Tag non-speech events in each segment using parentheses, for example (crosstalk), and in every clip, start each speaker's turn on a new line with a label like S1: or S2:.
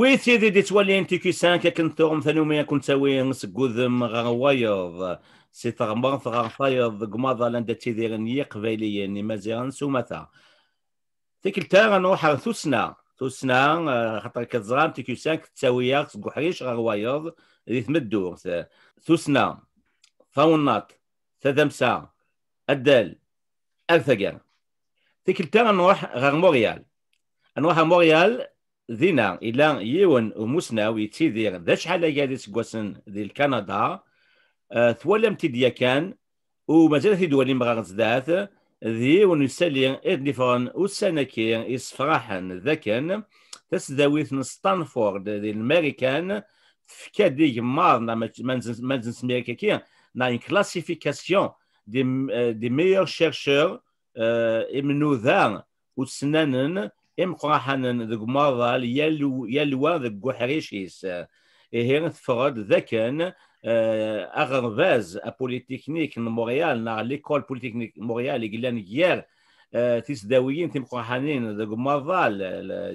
S1: ويتي دي دي تولي انتي كي سانك كنت تغم ثاني وميا كنت ساوي نسك قذم غا سي تغمر غا فايض قماضة لاندا تيدير ني قبايلية ني مازيغان سوماتا التا غنروح ثوسنا ثوسنا خاطر كتزغار تي كي سانك تساوي سك حريش غا وايض اللي تمدو ثوسنا فاونات ثدمسا الدال تيك التا غنروح غير موريال نروح موريال دينا الى يون ومسناو يتيدير ذا شحال هي سكواسن ديال كندا آه، ثوالم تيديا كان ومازال في دول مغار زدات ذي ونسالي ادليفون وسانكي يسفراحن ذاكن تسداويت ستانفورد ديال الماريكان في ديك مارنا ما نسميها كي نا ان كلاسيفيكاسيون دي آه، دي ميور شيرشور آه، امنو ذا وسنانن imqaḥanen deg umaḍal yal wa deg uḥric-is ihi teffeɣ-d dakken aɣerbaz apolitiknik n Montreal neɣ likol politiknik n Montreal i yellan gar tisdawiyin timqaḥanin deg umaḍal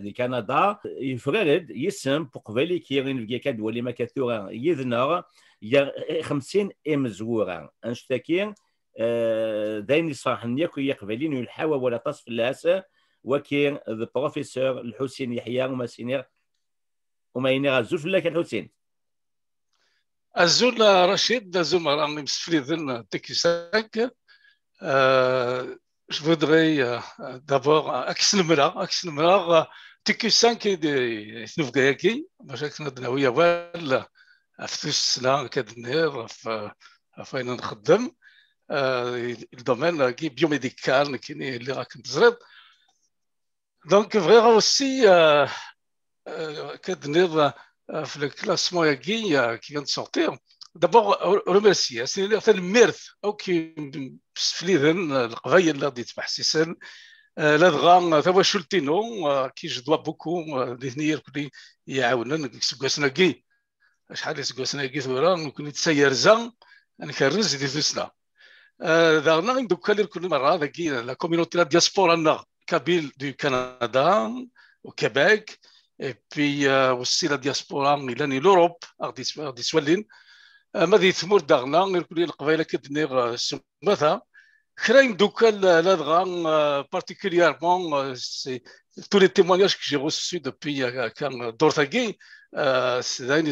S1: di Kanada yefrar-d yisem uqbali kirin bgaka dwalim akka tura yid-neɣ 50 imezwura annect-aki dayen iṣraḥen yakk i yeqbalin yelḥawa wala aṭas fell-as ذا بروفيسور الحسين يحيى وما سينير وما ينير الزول في كان حسين الزول
S2: رشيد زوم راني مسفلي ذن تكيساك جو فودري دابور اكس Axel اكس Axel Mela, آه، ساك كي نفقاكي باش نضنا ويا وال في السنة كدنير في نخدم آه، الدومين كي بيوميديكال كيني اللي راك نتزرد دونك فغيغا اوسي كدنيض في الكلاسمون ياكي كي كنسورتيو دابور روميرسي اسني ميرث تنميرت او كي ذن القبايل اللي دغا لدغا تواشلتينو كي جدوا بوكو ذهنيا كلي يعاونن سكواسنا كي شحال سكواسنا كي ثورا نكون تسير زان نكرز دي ثسنا دارنا دوكا كل مره ذاك لا كوميونيتي لا دياسبورا نغ du Canada, au Québec, et puis euh, aussi la diaspora et l'Europe, Ardis Wallin. dit يثمر داغنا que tous les témoignages que j'ai reçus depuis euh, euh, Dortagui, c'est une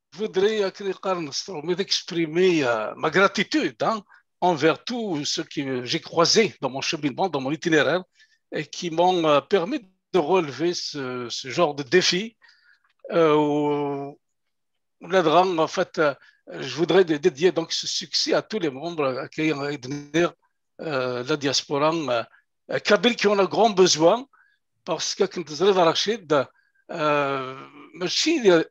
S2: je voudrais, mais d'exprimer euh, ma gratitude hein, envers tous ceux que euh, j'ai croisés dans mon cheminement, dans mon itinéraire, et qui m'ont euh, permis de relever ce, genre de défi. en fait, je voudrais dédier donc ce succès à tous les membres qui la diaspora, euh, qui en a grand besoin, parce que quand vous allez à ماشي un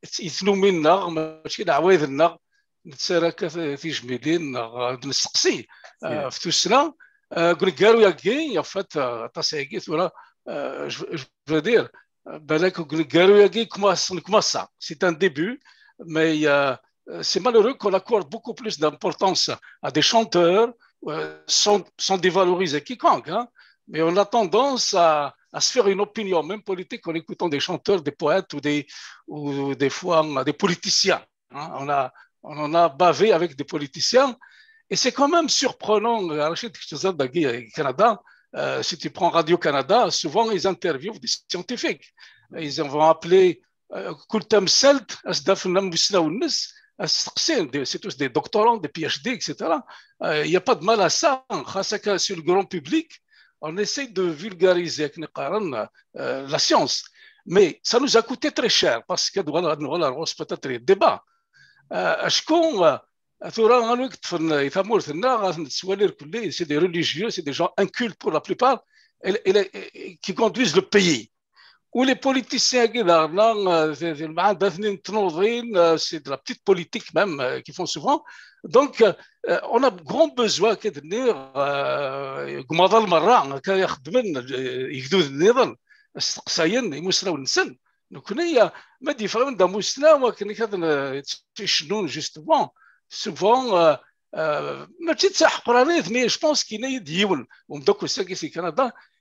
S2: début ماشي في c'est malheureux qu'on accorde beaucoup plus d'importance à des chanteurs euh, sans, dévaloriser quiconque, hein. mais on a tendance à, à se faire une opinion, même politique, en écoutant des chanteurs, des poètes ou des, ou des fois des politiciens. Hein. On, a, on en a bavé avec des politiciens. Et c'est quand même surprenant, Rachid au euh, Canada, euh, si tu prends Radio-Canada, souvent ils interviewent des scientifiques. Ils vont appeler euh, Kultam Selt, c'est tous des doctorants, des PhD, etc. Il n'y a pas de mal à ça. Hein. Sur le grand public, on essaie de vulgariser euh, la science, mais ça nous a coûté très cher parce que voilà, voilà, peut-être les débats. C'est des religieux, c'est des gens incultes pour la plupart qui conduisent le pays. ولي بوليتيسيان كي دارنا مع باثنين تنوضين سي دو لا بتيت بوليتيك ميم كي فون سوفون دونك اون ا غون بوزوا كدني قماضه المره كان يخدمن يقدود النظام استقصاين يمسراو نسن نكوني ما دي فريم دا مسنا ولكن كان تيشنون جوستومون سوفون ماشي تاع حقرانيت مي جو بونس كاين يد يول ومدوك ساكي في كندا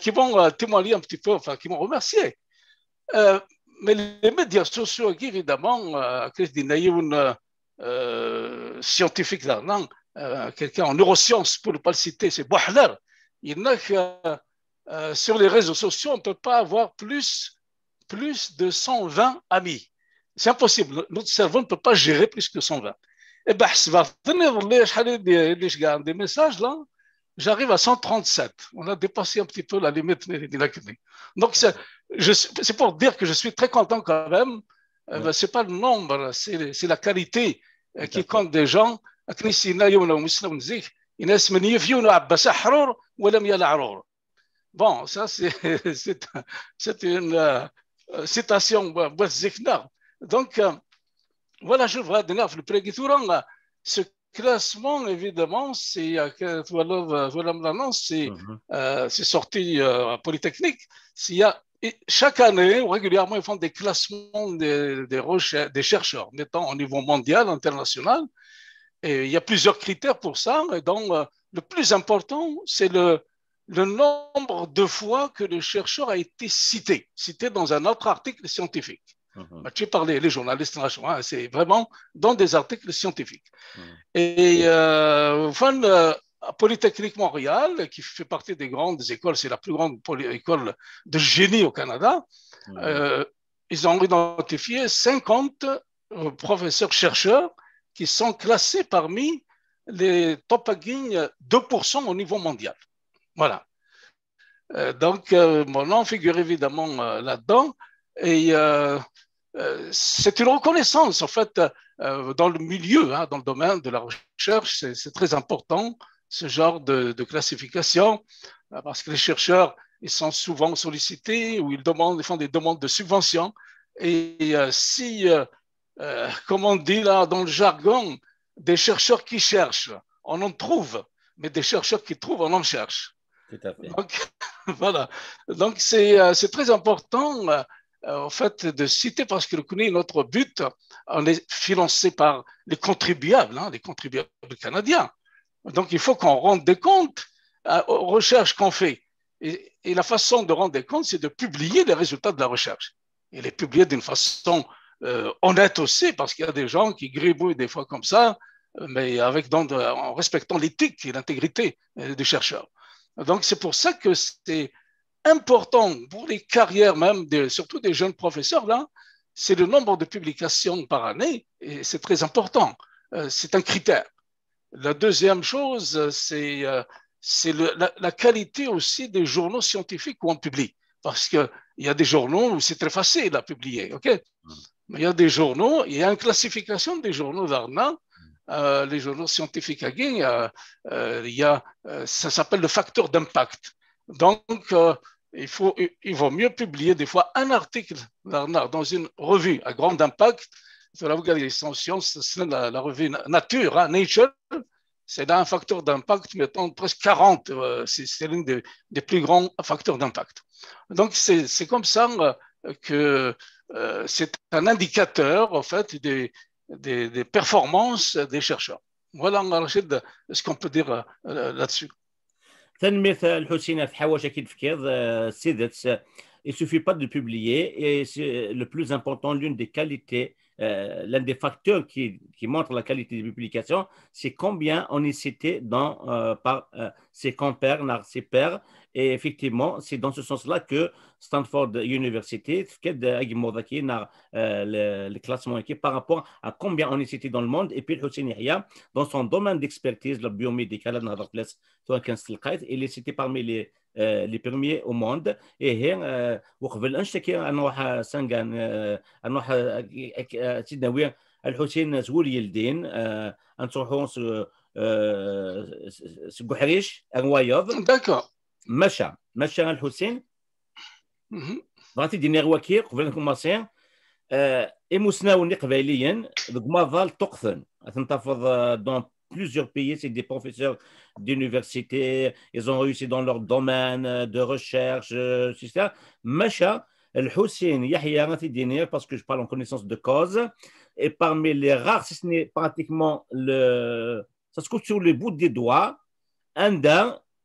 S2: qui vont témoigner un petit peu, enfin, qui vont remercier. mais les médias sociaux, évidemment, euh, il y a un scientifique là, non, quelqu'un en neurosciences, pour ne pas le citer, c'est Bohler. Il n'a que sur les réseaux sociaux, on ne peut pas avoir plus, plus de 120 amis. C'est impossible. Notre cerveau ne peut pas gérer plus que 120. Et bien, ça va tenir les, les, les, messages là j'arrive à 137. On a dépassé un petit peu la limite de Donc, c'est pour dire que je suis très content quand même. Euh, ben, c'est ce n'est pas le nombre, c'est la qualité euh, qui compte des gens. Bon, ça, c'est (laughs) une euh, citation. Donc, voilà, je vois de neuf le classement, évidemment, c'est euh, voilà, euh, c'est mhm. euh, c'est sorti à Polytechnique. chaque année, régulièrement, ils font des classements des, chercheurs, mettant au niveau mondial, international. Et il y a plusieurs critères pour ça. Et le plus important, c'est le, le nombre de fois que le chercheur a été cité, cité dans un autre article scientifique. Tu as parlé, les journalistes hein, c'est vraiment dans des articles scientifiques. Mhm. Et euh, enfin, euh, Polytechnique Montréal, qui fait partie des grandes écoles, c'est la plus grande école de génie au Canada, mhm. euh, ils ont identifié 50 euh, professeurs-chercheurs qui sont classés parmi les top 2% au niveau mondial. Voilà. donc, mon nom figure évidemment là-dedans. Et euh, euh, c'est une reconnaissance, en fait, euh, dans le milieu, hein, dans le domaine de la recherche, c'est très important, ce genre de, classification, euh, parce que les chercheurs, ils sont souvent sollicités ou ils, demandent, font des demandes de subventions. Et si, comme on dit là dans le jargon, des chercheurs qui cherchent, on en trouve, mais des chercheurs qui trouvent, on en cherche. Tout à fait. (laughs) voilà. Donc, c'est très important euh, en fait, de citer parce que connaît notre but, on est financé par les contribuables, hein, les contribuables canadiens. Donc, il faut qu'on rende des comptes euh, aux recherches qu'on fait. Et, la façon de rendre des comptes, c'est de publier les résultats de la recherche. Et les publier d'une façon euh, honnête aussi, parce qu'il y a des gens qui gribouillent des fois comme ça, mais avec, en respectant l'éthique et l'intégrité du chercheur. Donc, c'est pour ça que c'est important pour les carrières même, surtout des jeunes professeurs, là, c'est le nombre de publications par année, et c'est très important. Euh, c'est un critère. La deuxième chose, c'est euh, c'est la, qualité aussi des journaux scientifiques où on publie. Parce qu'il y a des journaux où c'est très facile à publier, OK mm. Mais il y a des journaux, il y a une classification des journaux d'Arna, mm. euh, les journaux scientifiques à il y a, ça s'appelle le facteur d'impact. Donc, il, faut, il vaut mieux publier des fois un article dans une revue à grand impact. Vous regardez, science, la, revue Nature, hein, Nature, c'est un facteur d'impact, mettons presque 40, euh, c'est l'un des, plus grands facteurs d'impact. Donc c'est comme ça euh, que euh, c'est un indicateur en fait des, performances des chercheurs. Voilà, Rachid, ce qu'on peut dire
S1: là-dessus. Il ne il suffit pas de publier et c'est le plus important, l'une des qualités, euh, l'un des facteurs qui, qui montre la qualité des publications, c'est combien on est cité dans, euh, par euh, ses compères, ses pairs et effectivement, c'est dans ce sens-là que Stanford University euh, le, le classement par rapport à combien on est cité dans le monde. Et puis, Hussein dans son domaine d'expertise, la biomédicale, il est cité parmi les euh, les premiers au monde et هي وقبل نشتكي انه سنغان انه سيدنا وين الحسين زول يلدين انصحوا داكور مشى مشى الحسين بغيت يدير رواكي قبل نكماسي vous قبايليا دوك مافال تقثن تنتفض دون plusieurs pays, c'est des professeurs d'université, ils ont réussi dans leur domaine euh, de recherche, euh, Masha Macha, Hussein Yahya parce que je parle en connaissance de cause, et parmi les rares, si ce n'est pratiquement le. Ça se coupe sur le bout des doigts, un d'un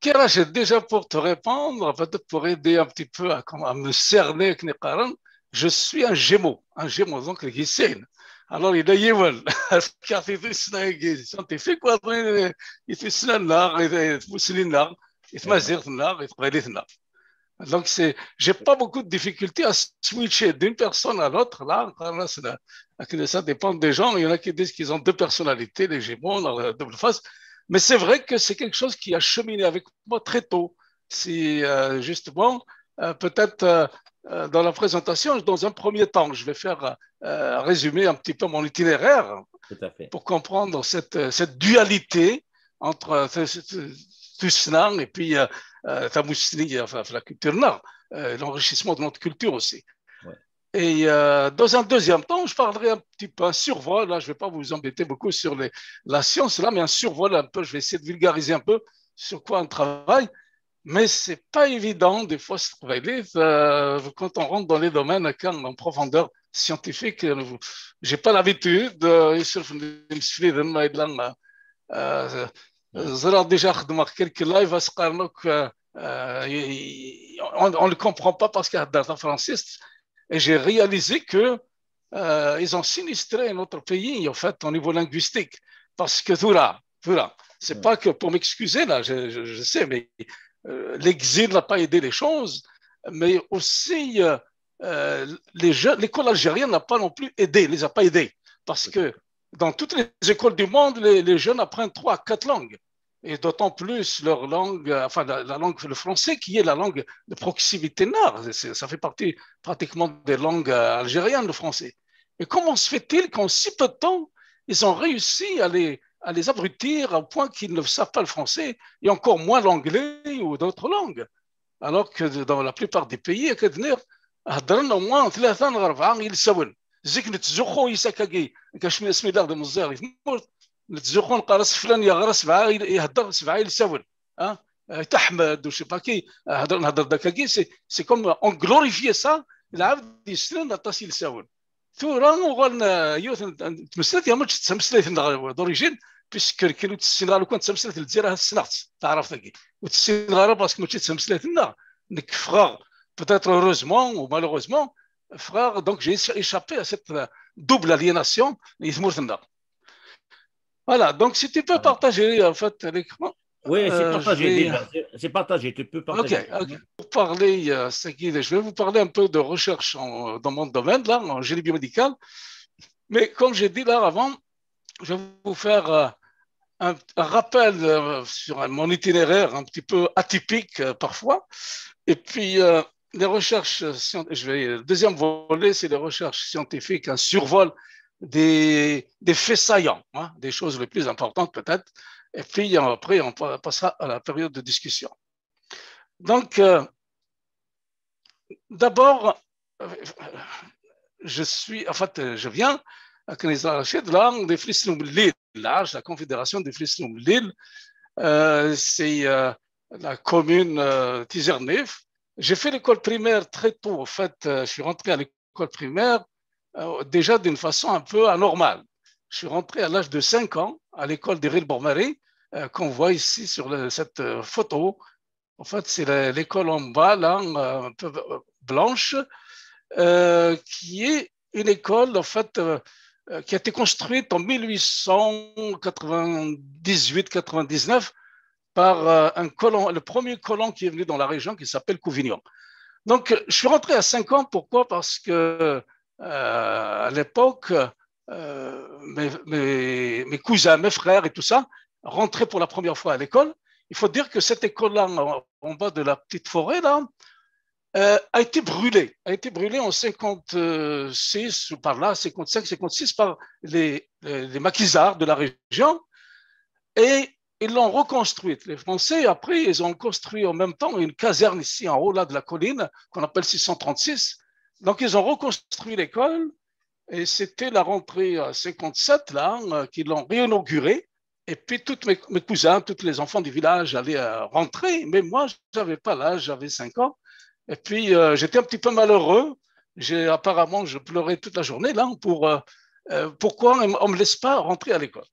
S1: quel âge déjà pour te
S2: répondre, peut-être pour aider un petit peu à, me cerner avec Nikaran, je suis un gémeau, un gémeau, donc Gisein. Alors il est a Yewel, (laughs) scientifique, donc je n'ai pas beaucoup de difficultés à switcher d'une personne à l'autre. Là, ça dépend des gens. Il y en a qui disent qu'ils ont deux personnalités, les Gémeaux, la double face. Mais c'est vrai que c'est quelque chose qui a cheminé avec moi très tôt. Si euh, justement, euh, peut-être euh, dans la présentation, dans un premier temps, je vais faire résumer un petit peu mon itinéraire pour comprendre cette, dualité entre Tusnan et puis enfin, la culture nord, l'enrichissement de notre culture aussi. Et euh, dans un deuxième temps, je parlerai un petit peu, un survol, là je ne vais pas vous embêter beaucoup sur les, la science, là, mais un survol un peu, je vais essayer de vulgariser un peu sur quoi on travaille, mais ce n'est pas évident des fois se travailler euh, quand on rentre dans les domaines hein, quand, en profondeur scientifique. Euh, je n'ai pas l'habitude, quelques lives à on ne le comprend pas parce qu'il y a un français. Et j'ai réalisé que euh, ils ont sinistré notre pays, en fait, au niveau linguistique. Parce que voilà, voilà. c'est mm. pas que pour m'excuser, là, je, sais, mais euh, l'exil n'a pas aidé les choses, mais aussi euh, les jeunes, l'école algérienne n'a pas non plus aidé, les a pas aidés. Parce mm. que dans toutes les écoles du monde, les jeunes apprennent trois, quatre langues et d'autant plus leur langue, euh, enfin la, langue, le français qui est la langue de proximité nord. Ça fait partie pratiquement des langues euh, algériennes, le français. Et comment se fait-il qu'en si peu de temps, ils ont réussi à les, à les abrutir au point qu'ils ne savent pas le français et encore moins l'anglais ou d'autres langues Alors que dans la plupart des pays, au moins ils نتزوقوا نقرص فلان يغرى سبعه يهضر سبعه يساول اه تحمد وشي باكي هضر نهضر داك كي سي سي كوم اون غلوريفي سا العبد يسلم اطاس يساول ثورا وغالنا يوث تمسلت يا ماتش تمثلت دوريجين بيسك كيلو تسين غالو كنت تمسلت الجزيره السنغت تعرف ذاكي وتسين غالو باسكو ماشي تمسلت لنا نك فغاغ بتاتر هوروزمون ومالوروزمون فغاغ دونك جي échappé à cette double aliénation يثمرت لنا Voilà, donc si tu peux ah partager en fait l'écran. Oui, euh, c'est partagé.
S1: partagé, tu peux partager.
S2: Ok, Pour parler, euh, je vais vous parler un peu de recherche dans mon domaine, là, en génie biomédical. Mais comme j'ai dit là avant, je vais vous faire euh, un, rappel euh, sur mon itinéraire un petit peu atypique parfois. Et puis, les recherches, je vais, le deuxième volet, c'est les recherches scientifiques, un survol des, faits saillants, hein, des choses les plus importantes peut-être, et puis après on passera à la période de discussion. Donc, euh, d'abord, euh, je suis, en fait, je viens à Knesset de la des Lille, la confédération des Flisnoum Lille, euh, c'est la commune euh, J'ai fait l'école primaire très tôt, en fait, je suis rentré à l'école primaire euh, déjà d'une façon un peu anormale. Je suis rentré à l'âge de 5 ans à l'école des Bormaré, euh, qu'on voit ici sur cette euh, photo. En fait, c'est l'école en bas, là, euh, un peu blanche, qui est une école, en fait, qui a été construite en 1898-99 par un colon, le premier colon qui est venu dans la région qui s'appelle Couvignon. Donc, je suis rentré à 5 ans. Pourquoi Parce que euh, à l'époque, euh, mes, cousins, mes frères et tout ça rentraient pour la première fois à l'école. Il faut dire que cette école-là, en, bas de la petite forêt, là, euh, a été brûlée, a été brûlée en 56 ou par là, 55, 56 par les, les maquisards de la région et ils l'ont reconstruite. Les Français, après, ils ont construit en même temps une caserne ici en haut là de la colline qu'on appelle 636 donc, ils ont reconstruit l'école et c'était la rentrée 57, euh, là, euh, qu'ils l'ont réinaugurée. Et puis, tous mes, cousins, tous les enfants du village allaient euh, rentrer, mais moi, je n'avais pas l'âge, j'avais 5 ans. Et puis, j'étais un petit peu malheureux. Apparemment, je pleurais toute la journée, là, pour pourquoi on ne me laisse pas rentrer à l'école.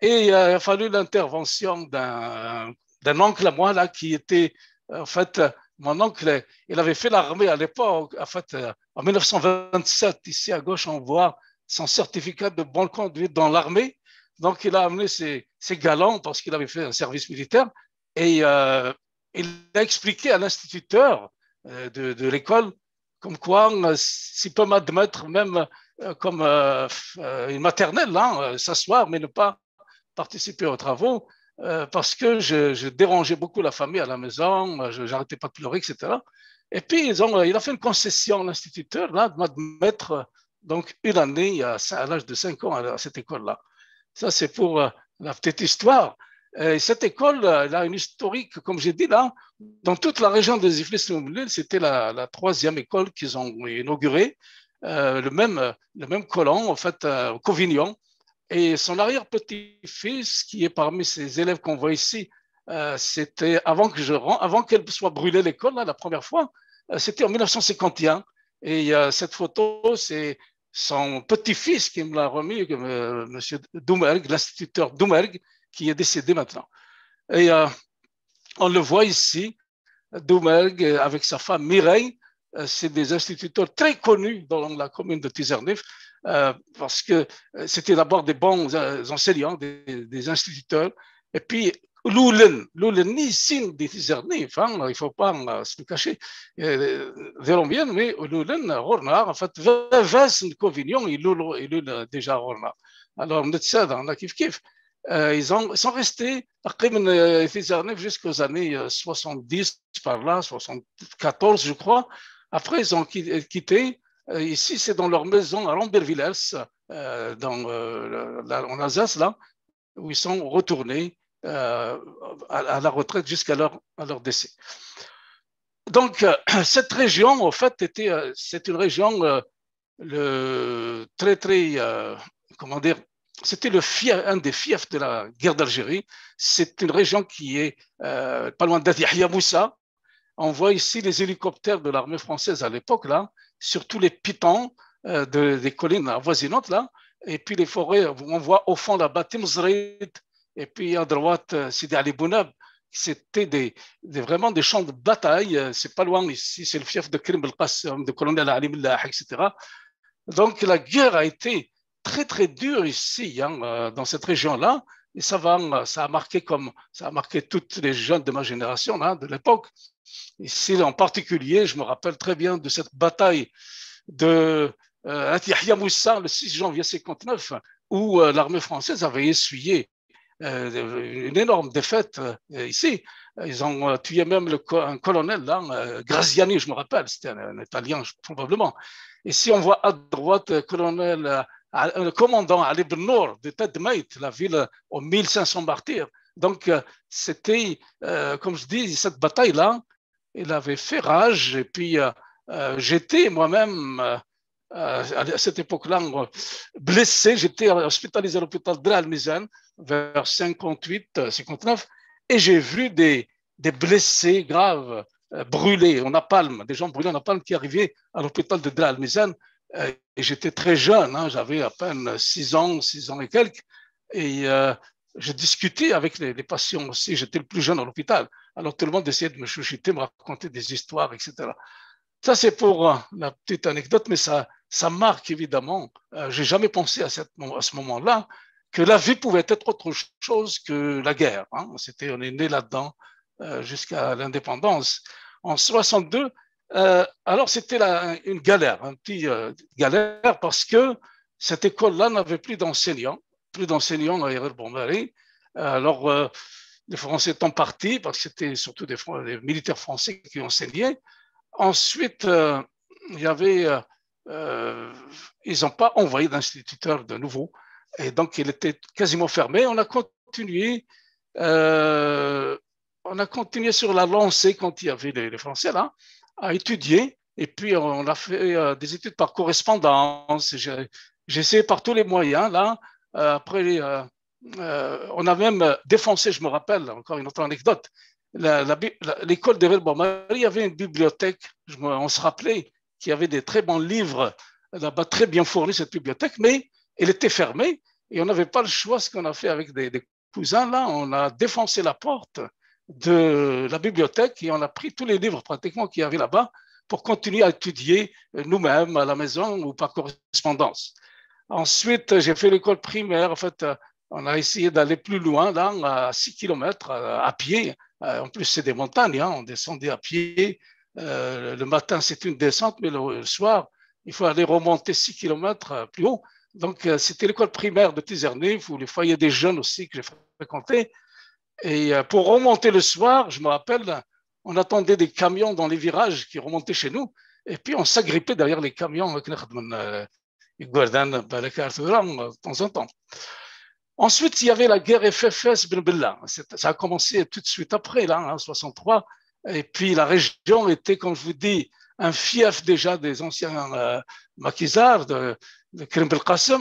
S2: Et il a fallu l'intervention d'un oncle à moi, là, qui était, en fait, mon oncle, il avait fait l'armée à l'époque, en fait, euh, en 1927, ici à gauche, on voit son certificat de bonne conduite dans l'armée. Donc, il a amené ses, galants parce qu'il avait fait un service militaire et euh, il a expliqué à l'instituteur euh, de, l'école comme quoi, s'il peut m'admettre même comme une maternelle, hein, s'asseoir mais ne pas participer aux travaux, euh, parce que je, dérangeais beaucoup la famille à la maison, je n'arrêtais pas de pleurer, etc. Et puis, ils ont, euh, il a fait une concession, l'instituteur, là, de m'admettre euh, donc une année à, l'âge de 5 ans à, cette école-là. Ça, c'est pour la petite histoire. cette école, elle a une historique, comme j'ai dit là, dans toute la région des iflis c'était la, troisième école qu'ils ont inaugurée, le, même, le même colon, en fait, au Covignon, et son arrière-petit-fils, qui est parmi ses élèves qu'on voit ici, euh, c'était avant que je avant qu'elle soit brûlée l'école la première fois, euh, c'était en 1951. Et euh, cette photo, c'est son petit-fils qui me l'a remis, Monsieur Doumergue, l'instituteur Doumergue, qui est décédé maintenant. Et on le voit ici, Doumergue avec sa femme Mireille, c'est des instituteurs très connus dans la commune de Tizernif. Euh, parce que euh, c'était d'abord des bons euh, enseignants, des, instituteurs. Et puis, Loulen, Loulen ni signe des il ne faut pas se le cacher, bien, mais Loulen Rorna, en fait, 20-20 Covignon, il est déjà Rorna. Alors, on a kiff kiff. Euh, ils, ont, ils, sont restés jusqu'aux années 70, par là, 74, je crois. Après, ils ont quitté euh, ici, c'est dans leur maison à Lambervillers, euh, dans, euh, en Alsace, là, où ils sont retournés à, la retraite jusqu'à leur, leur décès. Donc, (clears throat) cette région, en fait, était, c'est une région très, très, comment dire, c'était le un des fiefs de la guerre d'Algérie. C'est une région qui est pas loin d'Adiyah Moussa. On voit ici les hélicoptères de l'armée française à l'époque, là, sur tous les pitons euh, des collines avoisinantes, là, et puis les forêts, on voit au fond là-bas et puis à droite euh, Sidi Ali Bounab. C'était vraiment des champs de bataille. Euh, c'est pas loin ici, c'est le fief de Krim el de colonel Ali etc. Donc la guerre a été très très dure ici, hein, dans cette région-là. Et ça, a marqué comme ça a marqué toutes les jeunes de ma génération hein, de l'époque. Ici, en particulier, je me rappelle très bien de cette bataille de euh, Moussa le 6 janvier 59, où euh, l'armée française avait essuyé euh, une énorme défaite euh, ici. Ils ont tué même le, un colonel, là, hein, Graziani, je me rappelle, c'était un, Italien probablement. Et si on voit à droite, colonel, le commandant Ali Ben Nour de mait la ville aux 1500 martyrs. Donc, c'était, comme je dis, cette bataille-là, il avait fait rage. Et puis, euh, euh, j'étais moi-même, euh, à cette époque-là, blessé. J'étais hospitalisé à l'hôpital de vers 58, 59, et j'ai vu des, blessés graves brûlés en Apalme, des gens brûlés en Apalme qui arrivaient à l'hôpital de dral et j'étais très jeune, hein, j'avais à peine six ans, six ans et quelques. Et je discutais avec les patients aussi, j'étais le plus jeune à l'hôpital. Alors tout le monde essayait de me chuchoter, me raconter des histoires, etc. Ça, c'est pour euh, la petite anecdote, mais ça, ça marque évidemment. Euh, j'ai jamais pensé à, cette, à ce moment-là que la vie pouvait être autre chose que la guerre. Hein. C'était, on est né là-dedans euh, jusqu'à l'indépendance. En 62, alors c'était une galère, un petit galère parce que cette école-là n'avait plus d'enseignants, plus d'enseignants à Bombari. Alors les Français en partis, parce que c'était surtout des, militaires français qui enseignaient. Ensuite, euh, il y avait, euh, euh, ils n'ont pas envoyé d'instituteurs de nouveau, et donc il était quasiment fermé. On a continué, on a continué sur la lancée quand il y avait les, Français là, à étudier. Et puis on a fait des études par correspondance. J'ai essayé par tous les moyens là. après euh, on a même euh, défoncé, je me rappelle, encore une autre anecdote. L'école de Verbe-Marie avait une bibliothèque, on se rappelait qu'il y avait des très bons livres là-bas, très bien fournis cette bibliothèque, mais elle était fermée et on n'avait pas le choix, ce qu'on a fait avec des, des, cousins, là, on a défoncé la porte de la bibliothèque et on a pris tous les livres pratiquement qu'il y avait là-bas pour continuer à étudier euh, nous-mêmes à la maison ou par correspondance. Ensuite, j'ai fait l'école primaire, en fait, on a essayé d'aller plus loin, là, à 6 km euh, à pied. Euh, en plus, c'est des montagnes, hein. on descendait à pied. Euh, le matin, c'est une descente, mais le soir, il faut aller remonter 6 km plus haut. Donc, c'était l'école primaire de Tizernif ou les foyers des jeunes aussi que j'ai fréquentés. Et pour remonter le soir, je me rappelle, on attendait des camions dans les virages qui remontaient chez nous. Et puis, on s'agrippait derrière les camions de temps en temps. Ensuite, il y avait la guerre FFS Billah. Ça a commencé tout de suite après, là, en hein, 63. Et puis la région était, comme je vous dis, un fief déjà des anciens euh, maquisards, de, de Krim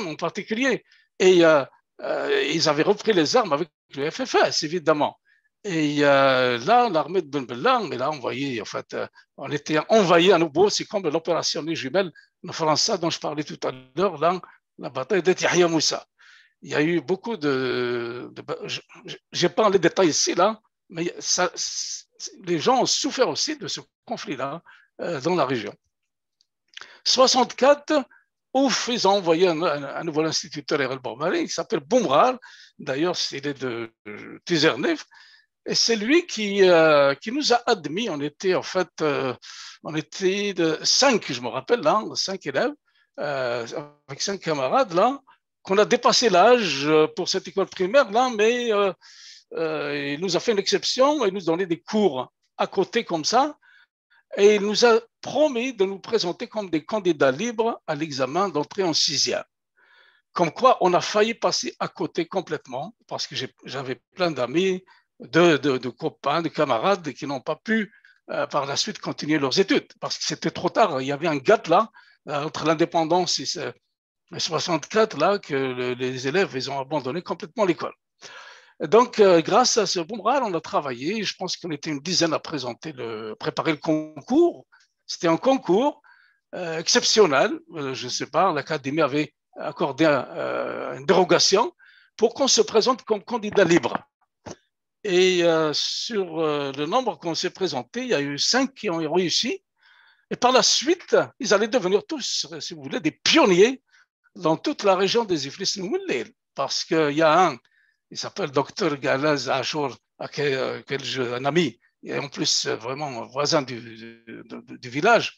S2: en particulier. Et euh, euh, ils avaient repris les armes avec le FFS, évidemment. Et là, l'armée de Ben Bellang, elle a envoyé, en fait, on était envahi à nouveau, c'est comme l'opération des jumelles, la ça dont je parlais tout à l'heure, là, la bataille de Moussa il y a eu beaucoup de. Ben, j'ai pas les détails ici, là, mais ça, les gens ont souffert aussi de ce conflit-là euh, dans la région. 64, ouf, ils ont envoyé un, nouvel instituteur Erel qui il s'appelle Boumral, d'ailleurs, il est de Tizernif, et c'est lui qui, euh, qui nous a admis, on était en fait, euh, on était de 5, je me rappelle, là, cinq élèves, avec cinq camarades, là, qu'on a dépassé l'âge euh, pour cette école primaire là, mais euh, euh, il nous a fait une exception, il nous donné des cours à côté comme ça, et il nous a promis de nous présenter comme des candidats libres à l'examen d'entrée en sixième. Comme quoi, on a failli passer à côté complètement, parce que j'avais plein d'amis, de, copains, de camarades qui n'ont pas pu par la suite continuer leurs études, parce que c'était trop tard. Il y avait un gap là, entre l'indépendance et 64, là, que les élèves, ils ont abandonné complètement l'école. Donc, euh, grâce à ce bon moral, on a travaillé. Je pense qu'on était une dizaine à présenter le, préparer le concours. C'était un concours euh, exceptionnel. Euh, je ne sais pas, l'Académie avait accordé une dérogation pour qu'on se présente comme candidat libre. Et sur le nombre qu'on s'est présenté, il y a eu cinq qui ont réussi. Et par la suite, ils allaient devenir tous, si vous voulez, des pionniers dans toute la région des Iflis parce qu'il y a un, il s'appelle Docteur Galaz Achour, euh, un ami, et en plus euh, vraiment voisin du, village,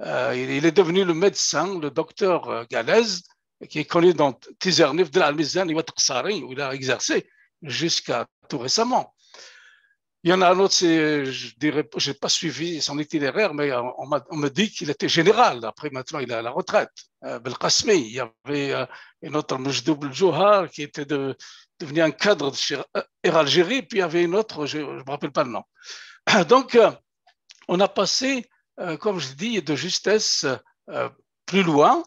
S2: euh, il, est devenu le médecin, le docteur Galaz, qui est connu dans Tizernif, de l'Almizan et où il a exercé jusqu'à tout récemment. Il y en a un autre, je dirais, j'ai pas suivi son itinéraire, mais on, me dit qu'il était général. Après, maintenant, il est à la retraite. Euh, il y avait euh, une autre, Mejdoub Johar, qui était de, devenu un cadre de chez euh, Air Algérie, puis il y avait une autre, je ne me rappelle pas le nom. (coughs) Donc, on a passé, comme je dis, de justesse plus loin,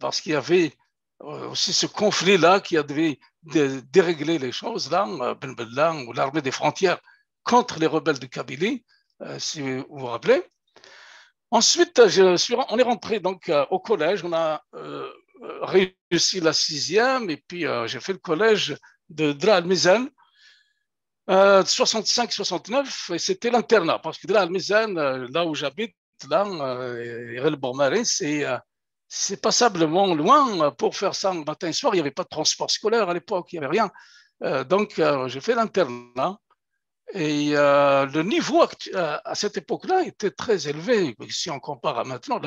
S2: parce qu'il y avait aussi ce conflit-là qui a devait dérégler les choses, là, Ben ou l'armée des frontières contre les rebelles de Kabylie, euh, si vous vous rappelez. Ensuite, euh, on est rentré donc euh, au collège, on a réussi la sixième et puis j'ai fait le collège de Dra al-Mizan, 65-69, et c'était l'internat, parce que dral al là où j'habite, là, c'est c'est passablement loin pour faire ça matin et soir. Il n'y avait pas de transport scolaire à l'époque, il n'y avait rien. donc, j'ai fait l'internat et euh, le niveau euh, à cette époque-là était très élevé. Si on compare à maintenant,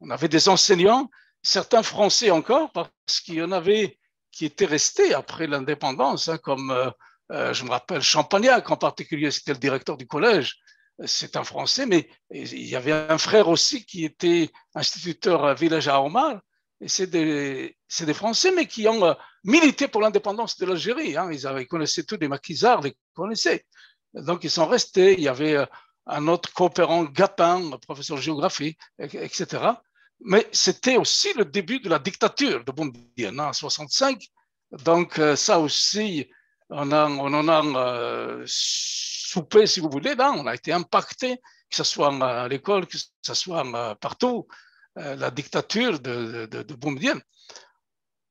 S2: on avait des enseignants, certains français encore, parce qu'il y en avait qui étaient restés après l'indépendance, hein, comme euh, je me rappelle Champagnac en particulier, c'était le directeur du collège. C'est un français, mais il y avait un frère aussi qui était instituteur à village à Omar. Et c'est des, Français, mais qui ont milité pour l'indépendance de l'Algérie. Hein. Ils, avaient, ils connaissaient tous les maquisards, les connaissaient. Donc, ils sont restés. Il y avait euh, un autre coopérant, Gapin, professeur de géographie, etc. Mais c'était aussi le début de la dictature de Boumediene en 65. Donc, euh, ça aussi, on, en a euh, soupé, si vous voulez, là, on a été impacté, que ce soit à l'école, que ce soit partout, la dictature de, de, de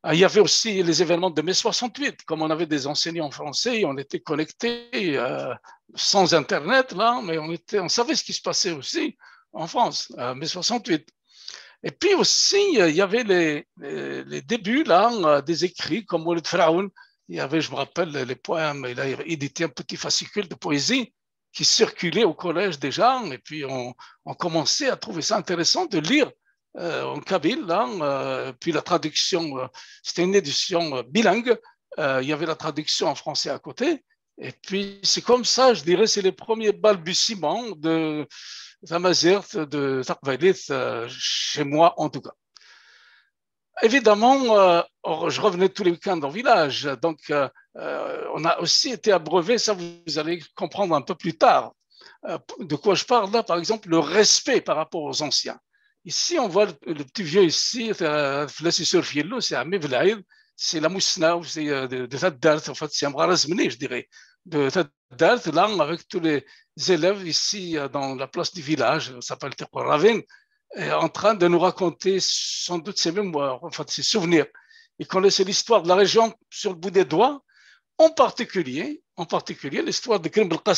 S2: ah, il y avait aussi les événements de mai 68, comme on avait des enseignants français, on était connectés euh, sans Internet, là, mais on, était, on savait ce qui se passait aussi en France, euh, mai 68. Et puis aussi, euh, il y avait les, débuts là, des écrits comme Walid Fraun. Il y avait, je me rappelle, les poèmes, il a édité un petit fascicule de poésie qui circulait au collège déjà, et puis on, on commençait à trouver ça intéressant de lire euh, en kabyle. Hein, euh, puis la traduction, euh, c'était une édition bilingue. il y avait la traduction en français à côté. Et puis, c'est comme ça, je dirais, c'est les premiers balbutiements de Zamazert, de Tarvalit, chez moi en tout cas. Évidemment, je revenais tous les week-ends le village, donc on a aussi été abreuvé, ça vous allez comprendre un peu plus tard. de quoi je parle là, par exemple, le respect par rapport aux anciens. Ici, on voit le, petit vieux ici, c'est euh, Ami Vlaïd, c'est la Moussna, c'est euh, de Taddart, en fait, c'est un je dirais, de Taddart, là, avec tous les élèves ici euh, dans la place du village, ça s'appelle Ravin, en train de nous raconter sans doute ses mémoires, en fait, ses souvenirs. qu'on connaissait l'histoire de la région sur le bout des doigts, en particulier, en particulier l'histoire de Krim al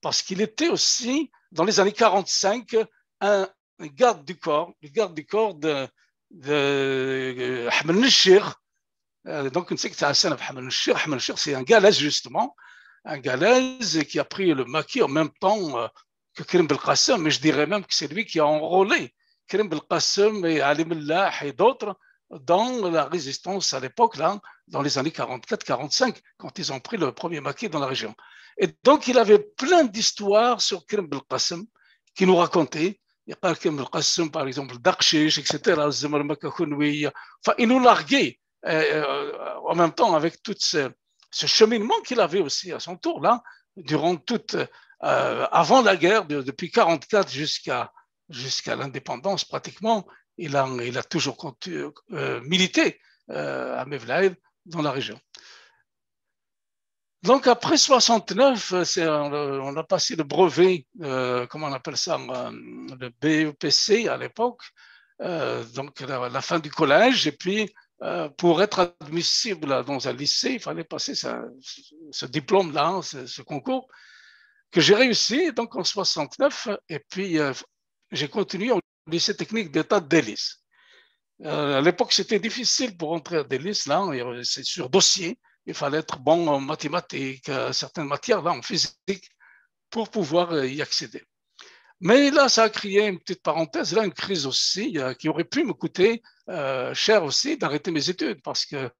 S2: parce qu'il était aussi, dans les années 45, un, un garde du corps, le garde du corps de, de Hamal euh, Nishir. Euh, donc, on sait que c'est Hassan de Nishir. Hamal Nishir, c'est un Galaise, justement. Un Galaise qui a pris le maquis en même temps euh, que Karim Belkacem, mais je dirais même que c'est lui qui a enrôlé Karim Belkacem et Ali Mullah et d'autres dans la résistance à l'époque, là, dans les années 44-45, quand ils ont pris le premier maquis dans la région. Et donc, il avait plein d'histoires sur Karim Belkacem qui nous racontait il le كامل القسم باغ par exemple, اكسيتيرا etc. il nous larguait euh، euh، en même temps avec tout ce, cheminement qu'il avait aussi à son tour là durant toute euh، avant la guerre depuis 44 jusqu'à jusqu'à l'indépendance pratiquement il a il a toujours milité à Mevlaïd dans la région donc après 69, euh, on a passé le brevet, euh, comment on appelle ça, le BEPC à l'époque, euh, donc la, fin du collège, et puis pour être admissible dans un lycée, il fallait passer ce diplôme-là, ce, concours, que j'ai réussi donc en 69, et puis j'ai continué au lycée technique d'État Euh, à l'époque, c'était difficile pour entrer à Délice, là, c'est sur dossier il fallait être bon en mathématiques, euh, certaines matières, là, en physique, pour pouvoir euh, y accéder. Mais là, ça a créé une petite parenthèse, là, une crise aussi, euh, qui aurait pu me coûter cher aussi d'arrêter mes études, parce que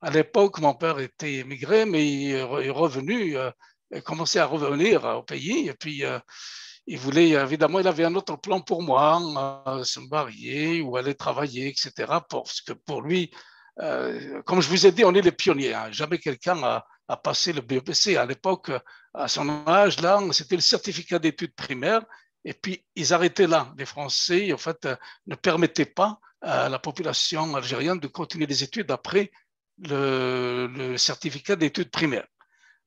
S2: à l'époque, mon père était émigré, mais il est revenu, il commençait à revenir au pays, et puis il voulait, évidemment, il avait un autre plan pour moi, se marier ou aller travailler, etc., parce que pour lui, euh, comme je vous ai dit, on est les pionniers. Hein. Jamais quelqu'un a, passé le BEPC. À l'époque, euh, à son âge, là, c'était le certificat d'études primaires. Et puis, ils arrêtaient là. Les Français, en fait, euh, ne permettaient pas à la population algérienne de continuer les études après le, certificat d'études primaires.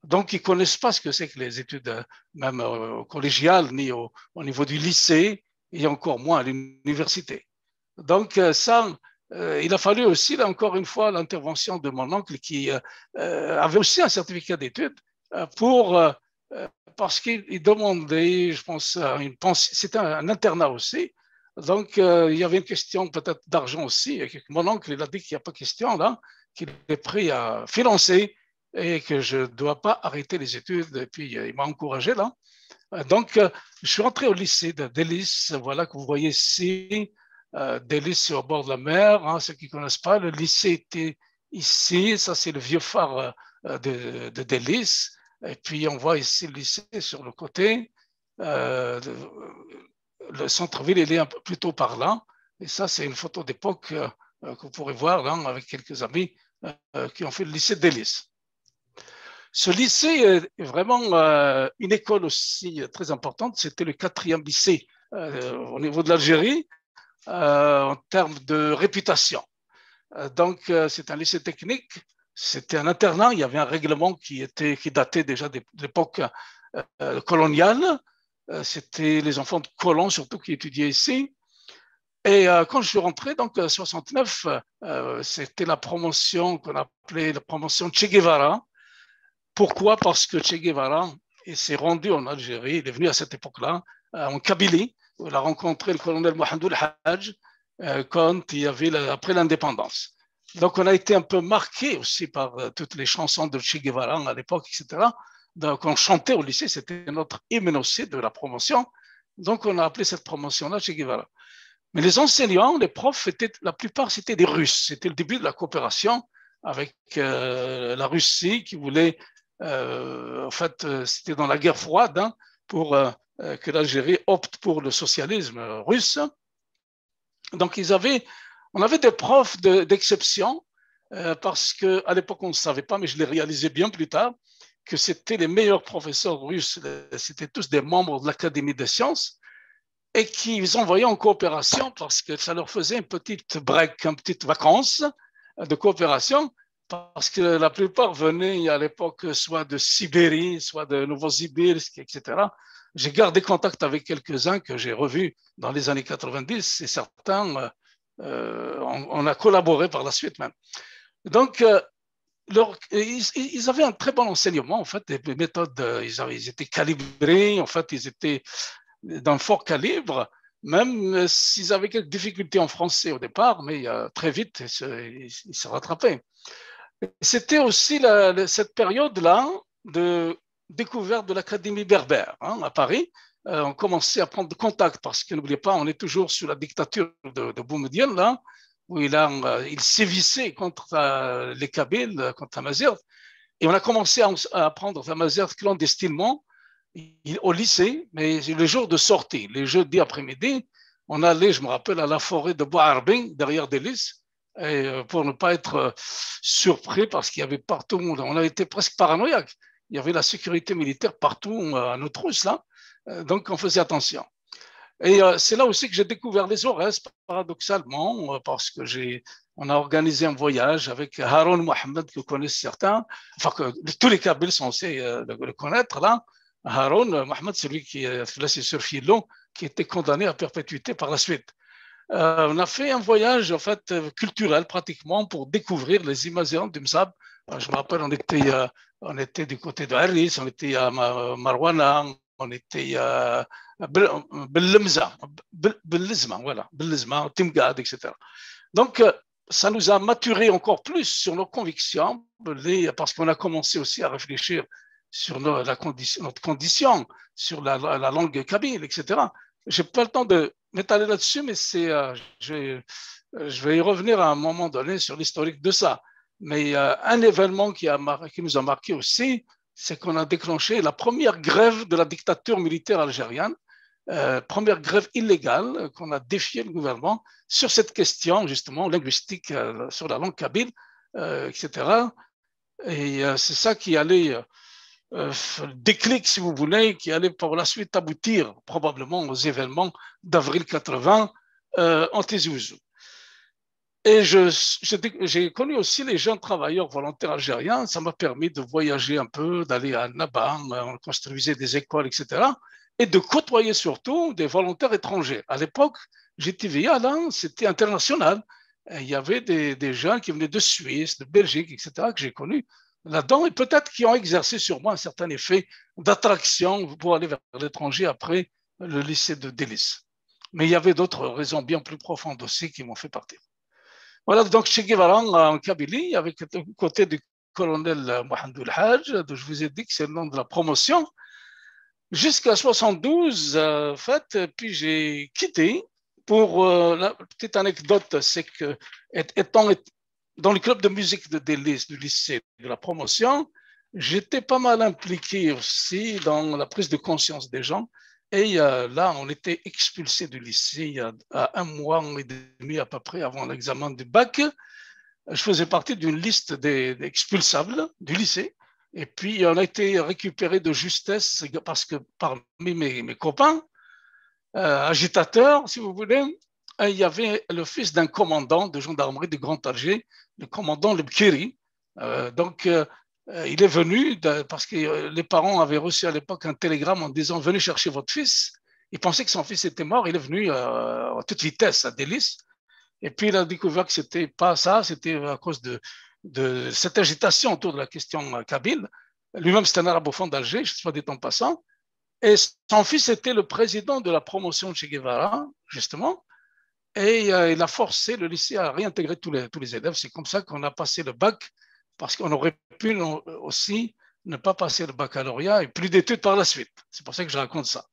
S2: Donc, ils ne connaissent pas ce que c'est que les études, même au collégiales, ni au, au, niveau du lycée, et encore moins à l'université. Donc, ça, euh, il a fallu aussi, là encore une fois, l'intervention de mon oncle qui euh, euh, avait aussi un certificat d'études pour, parce qu'il demandait, je pense, c'était un, internat aussi, donc, il y avait une question peut-être d'argent aussi. mon oncle, il a dit qu'il n'y a pas question là, qu'il est prêt à financer et que je ne dois pas arrêter les études. Et puis, il m'a encouragé là. Donc, je suis rentré au lycée de Delis, voilà, que vous voyez ici, euh, sur au bord de la mer. Hein, ceux qui ne connaissent pas, le lycée était ici, ça c'est le vieux phare euh, de, de Et puis on voit ici le lycée sur le côté. Euh, euh, le centre-ville, il est plutôt par là. Et ça, c'est une photo d'époque que vous pourrez voir hein, avec quelques amis qui ont fait le lycée d'Élice. Ce lycée est vraiment une école aussi très importante. C'était le quatrième lycée au niveau de l'Algérie. Euh, en termes de réputation. Euh, donc, euh, c'est un lycée technique. C'était un internat. Il y avait un règlement qui, était, qui datait déjà de l'époque coloniale. C'était les enfants de colons surtout qui étudiaient ici. Et quand je suis rentré, donc en 69, c'était la promotion qu'on appelait la promotion Che Guevara. Pourquoi Parce que Che Guevara s'est rendu en Algérie, il est venu à cette époque-là, en Kabylie, on a rencontré le colonel Mohamed Hajj euh, quand il y avait après l'indépendance. Donc on a été un peu marqué aussi par euh, toutes les chansons de Che Guevara à l'époque, etc. Donc on chantait au lycée, c'était notre hymne aussi de la promotion. Donc on a appelé cette promotion-là Che Guevara. Mais les enseignants, les profs, étaient, la plupart c'était des Russes. C'était le début de la coopération avec euh, la Russie qui voulait, en fait, c'était dans la guerre froide, hein, pour euh, que l'Algérie opte pour le socialisme russe. Donc, ils avaient, on avait des profs d'exception, euh, parce qu'à l'époque, on ne savait pas, mais je l'ai réalisé bien plus tard, que c'était les meilleurs professeurs russes, c'était tous des membres de l'Académie des sciences, et qu'ils envoyaient en coopération, parce que ça leur faisait une petite break, une petite vacance euh, de coopération, parce que la plupart venaient à l'époque soit de Sibérie, soit de Novosibirsk, etc. J'ai gardé contact avec quelques-uns que j'ai revus dans les années 90 et certains, euh, euh, on, a collaboré par la suite même. Donc, euh, ils, avaient un très bon enseignement, en fait, des méthodes, ils, étaient calibrés, en fait, ils étaient d'un fort calibre, même s'ils avaient quelques difficultés en français au départ, mais très vite, ils se, rattrapaient. C'était aussi cette période-là de découverte de l'Académie berbère hein, à Paris. Euh, on commençait à prendre contact parce que n'oubliez pas, on est toujours sous la dictature de, de là, où il, euh, il sévissait contre euh, les Kabyles, contre Amazir. Et on a commencé à, apprendre Amazigh clandestinement au lycée, mais le jour de sortie, le jeudi après-midi, on allait, je me rappelle, à la forêt de Bois derrière Delis, et, pour ne pas être surpris parce qu'il y avait partout, on a été presque paranoïaque il y avait la sécurité militaire partout euh, à notre russe, là. Euh, donc, on faisait attention. Et euh, c'est là aussi que j'ai découvert les Aurès, paradoxalement, parce que j'ai, on a organisé un voyage avec Haroun Mohamed, que connaissent certains, enfin que tous les Kabyles sont censés le, connaître là. Haroun Mohamed, celui qui est sur Filon, qui était condamné à perpétuité par la suite. on a fait un voyage en fait culturel pratiquement pour découvrir les images du Msab. Je me rappelle, on était on était du côté de Harris, on était à Marwana, on était à Bellemza, Belizma, voilà, Timgad, etc. Donc, euh, ça nous a maturé encore plus sur nos convictions, parce qu'on a commencé aussi à réfléchir sur la notre condition, sur la, langue kabyle, etc. Je n'ai pas le temps de m'étaler là-dessus, mais c'est, euh, euh, je, vais y revenir à un moment donné sur l'historique de ça. Mais euh, un événement qui, a qui, nous a marqué aussi, c'est qu'on a déclenché la première grève de la dictature militaire algérienne, euh, première grève illégale euh, qu'on a défié le gouvernement sur cette question justement linguistique sur la langue kabyle, etc. Et c'est ça qui allait, déclic si vous voulez, qui allait par la suite aboutir probablement aux événements d'avril 80 en Tézouzou. Et j'ai connu aussi les jeunes travailleurs volontaires algériens. Ça m'a permis de voyager un peu, d'aller à Nabam, on construisait des écoles, etc. Et de côtoyer surtout des volontaires étrangers. À l'époque, j'étais là, c'était international. il y avait des, des, gens qui venaient de Suisse, de Belgique, etc., que j'ai connus là-dedans, et peut-être qui ont exercé sur moi un certain effet d'attraction pour aller vers l'étranger après le lycée de Délice. Mais il y avait d'autres raisons bien plus profondes aussi qui m'ont fait partir. Voilà, donc Che Guevara en Kabylie, avec le côté du colonel Mohamed Haj, dont je vous ai dit que c'est le nom de la promotion, jusqu'à 72, euh, en fait, puis j'ai quitté. Pour euh, la petite anecdote, c'est que étant dans le club de musique de du lycée, de la promotion, j'étais pas mal impliqué aussi dans la prise de conscience des gens et euh, là, on était expulsé du lycée il euh, y à un mois et demi à peu près avant l'examen du bac. Je faisais partie d'une liste des, expulsables du lycée. Et puis, on a été récupéré de justesse parce que parmi mes, copains, euh, agitateurs, si vous voulez, hein, il y avait le fils d'un commandant de gendarmerie de Grand Alger, le commandant Lebkiri. donc, euh, il est venu parce que euh, les parents avaient reçu à l'époque un télégramme en disant venez chercher votre fils. Il pensait que son fils était mort. Il est venu à euh, toute vitesse à Délice. Et puis il a découvert que c'était pas ça, c'était à cause de, cette agitation autour de la question kabyle. Lui-même, c'est un fond d'Alger, je ne sais pas dit en passant. Et son fils était le président de la promotion de Che Guevara, justement. Et il a forcé le lycée à réintégrer tous les élèves. C'est comme ça qu'on a passé le bac parce qu'on aurait pu euh, aussi ne pas passer le baccalauréat et plus d'études par la suite. C'est pour ça que je raconte ça.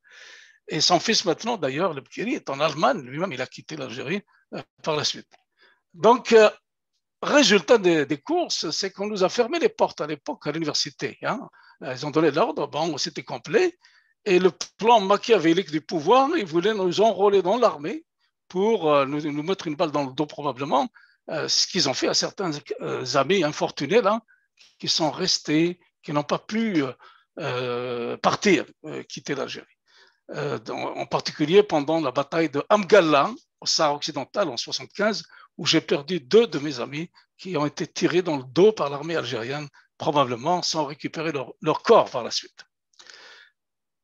S2: Et son fils maintenant, d'ailleurs, le petit est en Allemagne. Lui-même, il a quitté l'Algérie euh, par la suite. Donc, euh, résultat des, courses, c'est qu'on nous a fermé les portes à l'époque à l'université. Ils hein. ont donné l'ordre, bon, c'était complet. Et le plan machiavélique du pouvoir, ils voulaient nous enrôler dans l'armée pour nous, nous, mettre une balle dans le dos probablement euh, ce qu'ils ont fait à certains euh, amis infortunés là, qui sont restés, qui n'ont pas pu euh, partir, quitter l'Algérie. en particulier pendant la bataille de Amgalla au Sahara occidental en 75, où j'ai perdu deux de mes amis qui ont été tirés dans le dos par l'armée algérienne, probablement sans récupérer leur, leur, corps par la suite.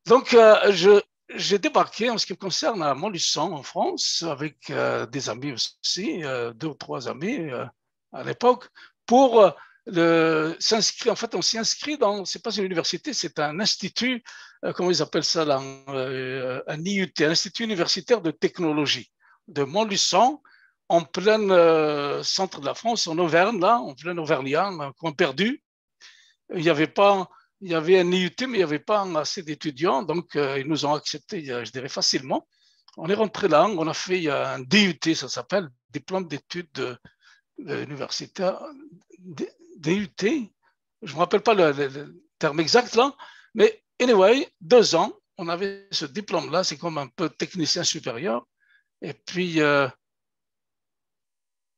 S2: Donc, je, j'ai débarqué en ce qui concerne à Montluçon en France avec euh, des amis aussi, euh, deux ou trois amis euh, à l'époque, pour s'inscrire. En fait, on s'y inscrit dans, n'est pas une université, c'est un institut, comment ils appellent ça là, un IUT, un institut universitaire de technologie de Montluçon, en plein centre de la France, en Auvergne, là, en plein Auvergnat, un coin perdu. Il n'y avait pas il y avait un IUT, mais il n'y avait pas assez d'étudiants, donc euh, ils nous ont acceptés, euh, je dirais, facilement. On est rentré là, on a fait un DUT, ça s'appelle, diplôme d'études euh, universitaires, DUT, je ne me rappelle pas le, terme exact là, mais anyway, deux ans, on avait ce diplôme-là, c'est comme un peu technicien supérieur. Et puis,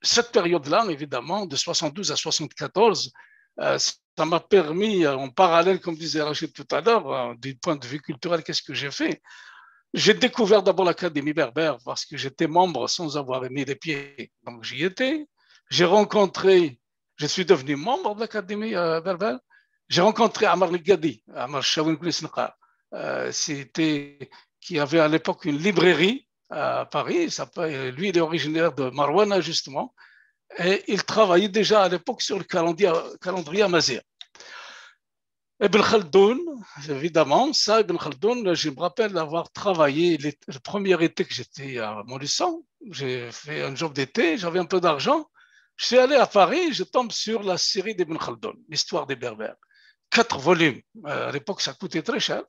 S2: cette période-là, évidemment, de 72 à 74, euh, ça m'a permis, en parallèle, comme disait Rachid tout à l'heure, euh, du point de vue culturel, qu'est-ce que j'ai fait J'ai découvert d'abord l'Académie berbère parce que j'étais membre sans avoir mis les pieds. Donc j'y étais. J'ai rencontré, je suis devenu membre de l'Académie euh, berbère. J'ai rencontré Amar Ligadi, Amar Shawin euh, C'était qui avait à l'époque une librairie à Paris. Lui, il est originaire de Marwana, justement et il travaillait déjà à l'époque sur le calendrier, calendrier amazigh. Ibn Khaldoun, évidemment, ça, Ibn Khaldoun, je me rappelle d'avoir travaillé le premier été que j'étais à Montluçon. J'ai fait un job d'été, j'avais un peu d'argent. Je suis allé à Paris, je tombe sur la série d'Ibn Khaldoun, l'histoire des Berbères. Quatre volumes. Euh, à l'époque, ça coûtait très cher.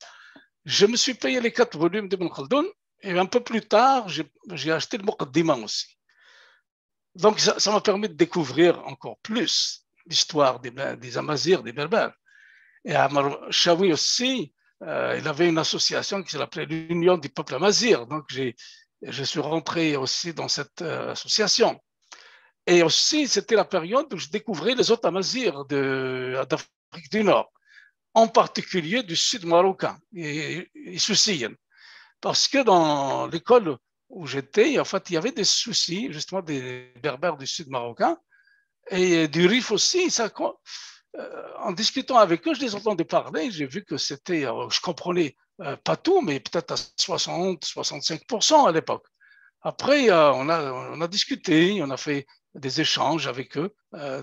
S2: Je me suis payé les quatre volumes d'Ibn Khaldoun et un peu plus tard, j'ai acheté le Mokadiman aussi. Donc, ça m'a permis de découvrir encore plus l'histoire des, des Amazirs, des Berbères. Et à Chawi aussi, euh, il avait une association qui s'appelait l'Union du peuple Amazir. Donc, je suis rentré aussi dans cette euh, association. Et aussi, c'était la période où je découvrais les autres Amazirs d'Afrique du Nord, en particulier du sud marocain, et, et Parce que dans l'école où j'étais, en fait, il y avait des soucis, justement, des berbères du sud marocain et du RIF aussi. Euh, en discutant avec eux, je les entendais parler, j'ai vu que c'était, je comprenais euh, pas tout, mais peut-être à 60-65% à l'époque. Après, euh, on, a, discuté, on a fait des échanges avec eux.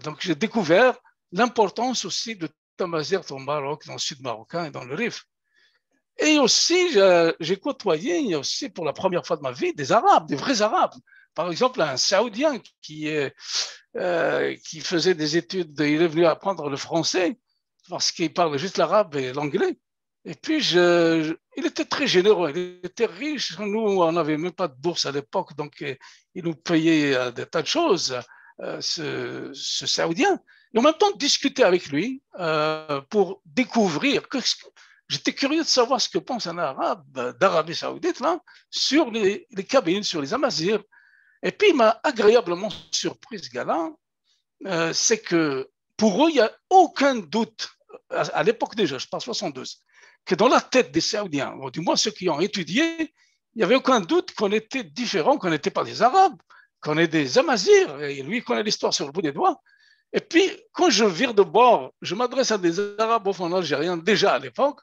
S2: donc, j'ai découvert l'importance aussi de Tamazir au Maroc, dans le sud marocain et dans le Rif. Et aussi, j'ai côtoyé aussi pour la première fois de ma vie des Arabes, des vrais Arabes. Par exemple, un Saoudien qui, qui euh, faisait des études, il est venu apprendre le français parce qu'il parle juste l'arabe et l'anglais. Et puis, je, il était très généreux, il était riche. Nous, on n'avait même pas de bourse à l'époque, donc euh, il nous payait euh, des tas de choses, ce, Saoudien. Et en même temps, discuter avec lui pour découvrir J'étais curieux de savoir ce que pense un arabe d'Arabie Saoudite là, sur les, cabines, sur les amazirs. Et puis, il m'a agréablement surpris, ce euh, c'est que pour eux, il n'y a aucun doute, à, l'époque déjà, je parle 62, que dans la tête des Saoudiens, ou du moins ceux qui ont étudié, il n'y avait aucun doute qu'on était différents, qu'on n'était pas des Arabes, qu'on est des Amazirs, et lui connaît l'histoire sur le bout des doigts. Et puis, quand je vire de bord, je m'adresse à des Arabes, au fond algériens déjà à l'époque,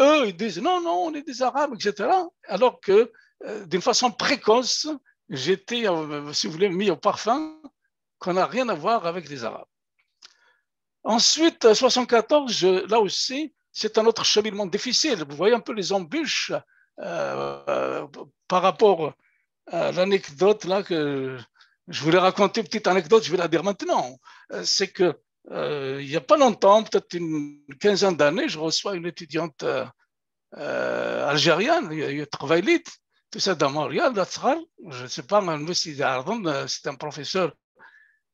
S2: eux, ils disent non, non, on est des Arabes, etc. Alors que euh, d'une façon précoce, j'étais, euh, si vous voulez, mis au parfum qu'on n'a rien à voir avec les Arabes. Ensuite, 74, euh, là aussi, c'est un autre cheminement difficile. Vous voyez un peu les embûches par rapport à l'anecdote là que je voulais raconter, petite anecdote, je vais la dire maintenant. C'est que euh, il n'y a pas longtemps, peut-être une quinzaine d'années, je reçois une étudiante euh, euh, algérienne, Il travaille vite, tout ça dans Montréal, je ne sais pas, c'est un professeur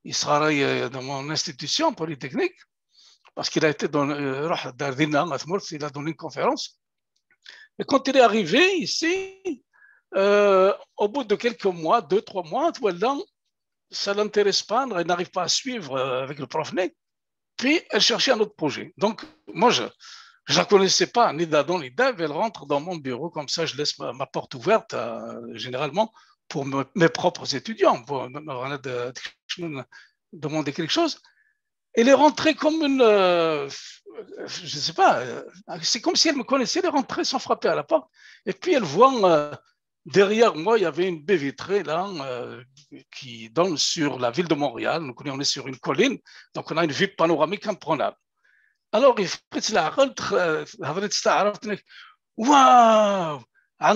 S2: Il sera dans mon institution polytechnique, parce qu'il a été dans hein, il a donné une conférence. Et quand il est arrivé ici, au bout de quelques mois, deux, trois mois, ça ne l'intéresse pas, elle n'arrive pas à suivre euh, avec le Profnet. Puis elle cherchait un autre projet. Donc, moi, je ne la connaissais pas, ni d'Adam ni Elle rentre dans mon bureau, comme ça, je laisse ma, porte ouverte, euh, généralement, pour mes propres étudiants, pour demander quelque chose. Elle est rentrée comme une. Euh, je ne sais pas, c'est comme si elle me connaissait, elle est rentrée sans frapper à la porte. Et puis elle voit. Derrière moi, il y avait une baie vitrée là, euh, qui donne sur la ville de Montréal. Nous, on est sur une colline, donc on a une vue panoramique imprenable. Alors, il fait la rentre, il euh, Waouh, ah,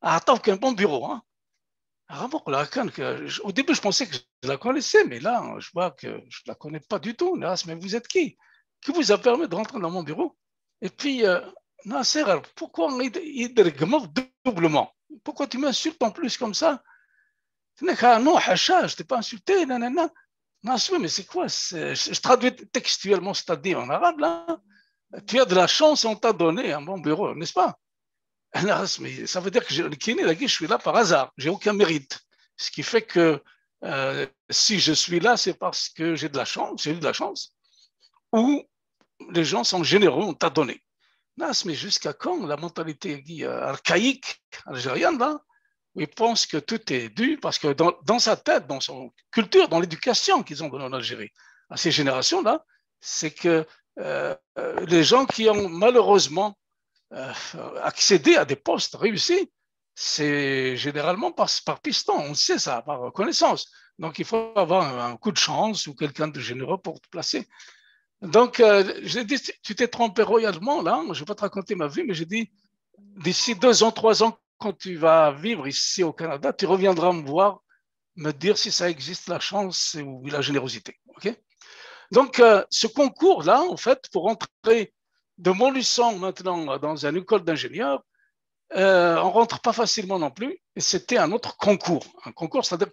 S2: un bon bureau hein. ah, au début je pensais que je la connaissais mais là je vois que je la connais pas du tout mais vous êtes qui qui vous a permis de rentrer dans mon bureau et puis euh, Nasser, pourquoi doublement Pourquoi tu m'insultes en plus comme ça Non, Hacha, je t'ai pas insulté, nanana. mais c'est quoi Je traduis textuellement, tu à dire en arabe, là. Tu as de la chance, on t'a donné un bon bureau, n'est-ce pas mais ça veut dire que je suis là par hasard, j'ai aucun mérite. Ce qui fait que euh, si je suis là, c'est parce que j'ai de la chance, j'ai eu de la chance, ou les gens sont généreux, on t'a donné mais jusqu'à quand la mentalité euh, archaïque algérienne, là, où ils pensent que tout est dû, parce que dans, sa tête, dans son culture, dans l'éducation qu'ils ont donnée en Algérie, à ces générations-là, c'est que euh, euh, les gens qui ont malheureusement accédé à des postes réussis, c'est généralement par, piston, on sait ça, par reconnaissance. Donc il faut avoir un coup de chance ou quelqu'un de généreux pour te placer. Donc, euh, j'ai dit, tu t'es trompé royalement là, je ne vais pas te raconter ma vie, mais j'ai dit, d'ici deux ans, trois ans, quand tu vas vivre ici au Canada, tu reviendras me voir, me dire si ça existe la chance ou la générosité. ok Donc, euh, ce concours-là, en fait, pour entrer de Montluçon maintenant dans une école d'ingénieur, euh, on rentre pas facilement non plus. Et c'était un autre concours. Un concours, c'est-à-dire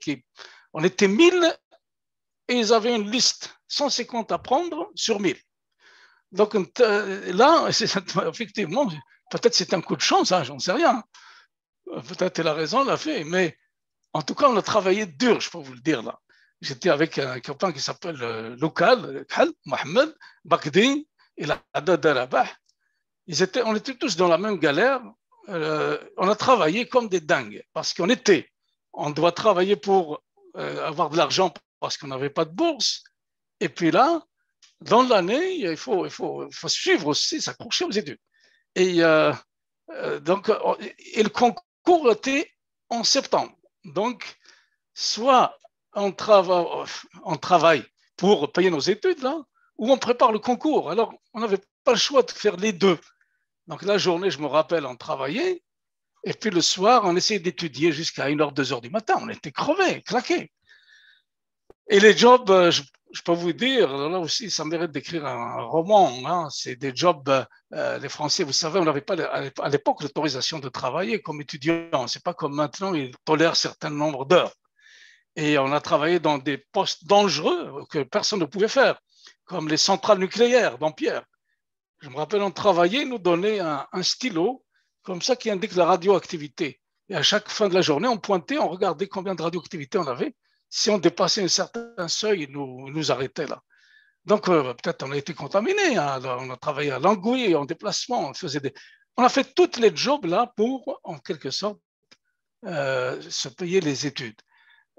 S2: qu'on était mille et ils avaient une liste 150 à prendre sur 1000. Donc euh, là, (laughs) effectivement, peut-être c'est un coup de chance, je hein, j'en sais rien. Peut-être la raison l'a fait, mais en tout cas, on a travaillé dur, je peux vous le dire là. J'étais avec un copain qui s'appelle euh, Local, Mohamed, Bakdi et la Darabah. on était tous dans la même galère. Euh, on a travaillé comme des dingues parce qu'on était. On doit travailler pour euh, avoir de l'argent parce qu'on n'avait pas de bourse. Et puis là, dans l'année, il faut, suivre aussi, s'accrocher aux études. Et, euh, euh, donc, et euh, le concours était en septembre. Donc, soit on, travaille, pour payer nos études, là, ou on prépare le concours. Alors, on n'avait pas le choix de faire les deux. Donc, la journée, je me rappelle, on travaillait. Et puis le soir, on essayait d'étudier jusqu'à 1h, 2h du matin. On était crevés, claqués. Et les jobs, euh, je, peux vous dire, là aussi, ça mérite d'écrire un, roman. Hein. C'est des jobs, euh, euh, les Français, vous savez, on n'avait pas à l'époque l'autorisation de travailler comme étudiant. C'est pas comme maintenant, ils tolèrent un certain nombre d'heures. Et on a travaillé dans des postes dangereux que personne ne pouvait faire, comme les centrales nucléaires d'Ampierre. Je me rappelle, on travaillait, nous donnait un, un stylo comme ça qui indique la radioactivité. Et à chaque fin de la journée, on pointait, on regardait combien de radioactivité on avait si on dépassait un certain seuil, nous, nous arrêtait là. Donc, euh, peut-être on a été contaminé. Hein. on a travaillé à Langouille, en déplacement. On, faisait des... on a fait toutes les jobs là pour, en quelque sorte, euh, se payer les études.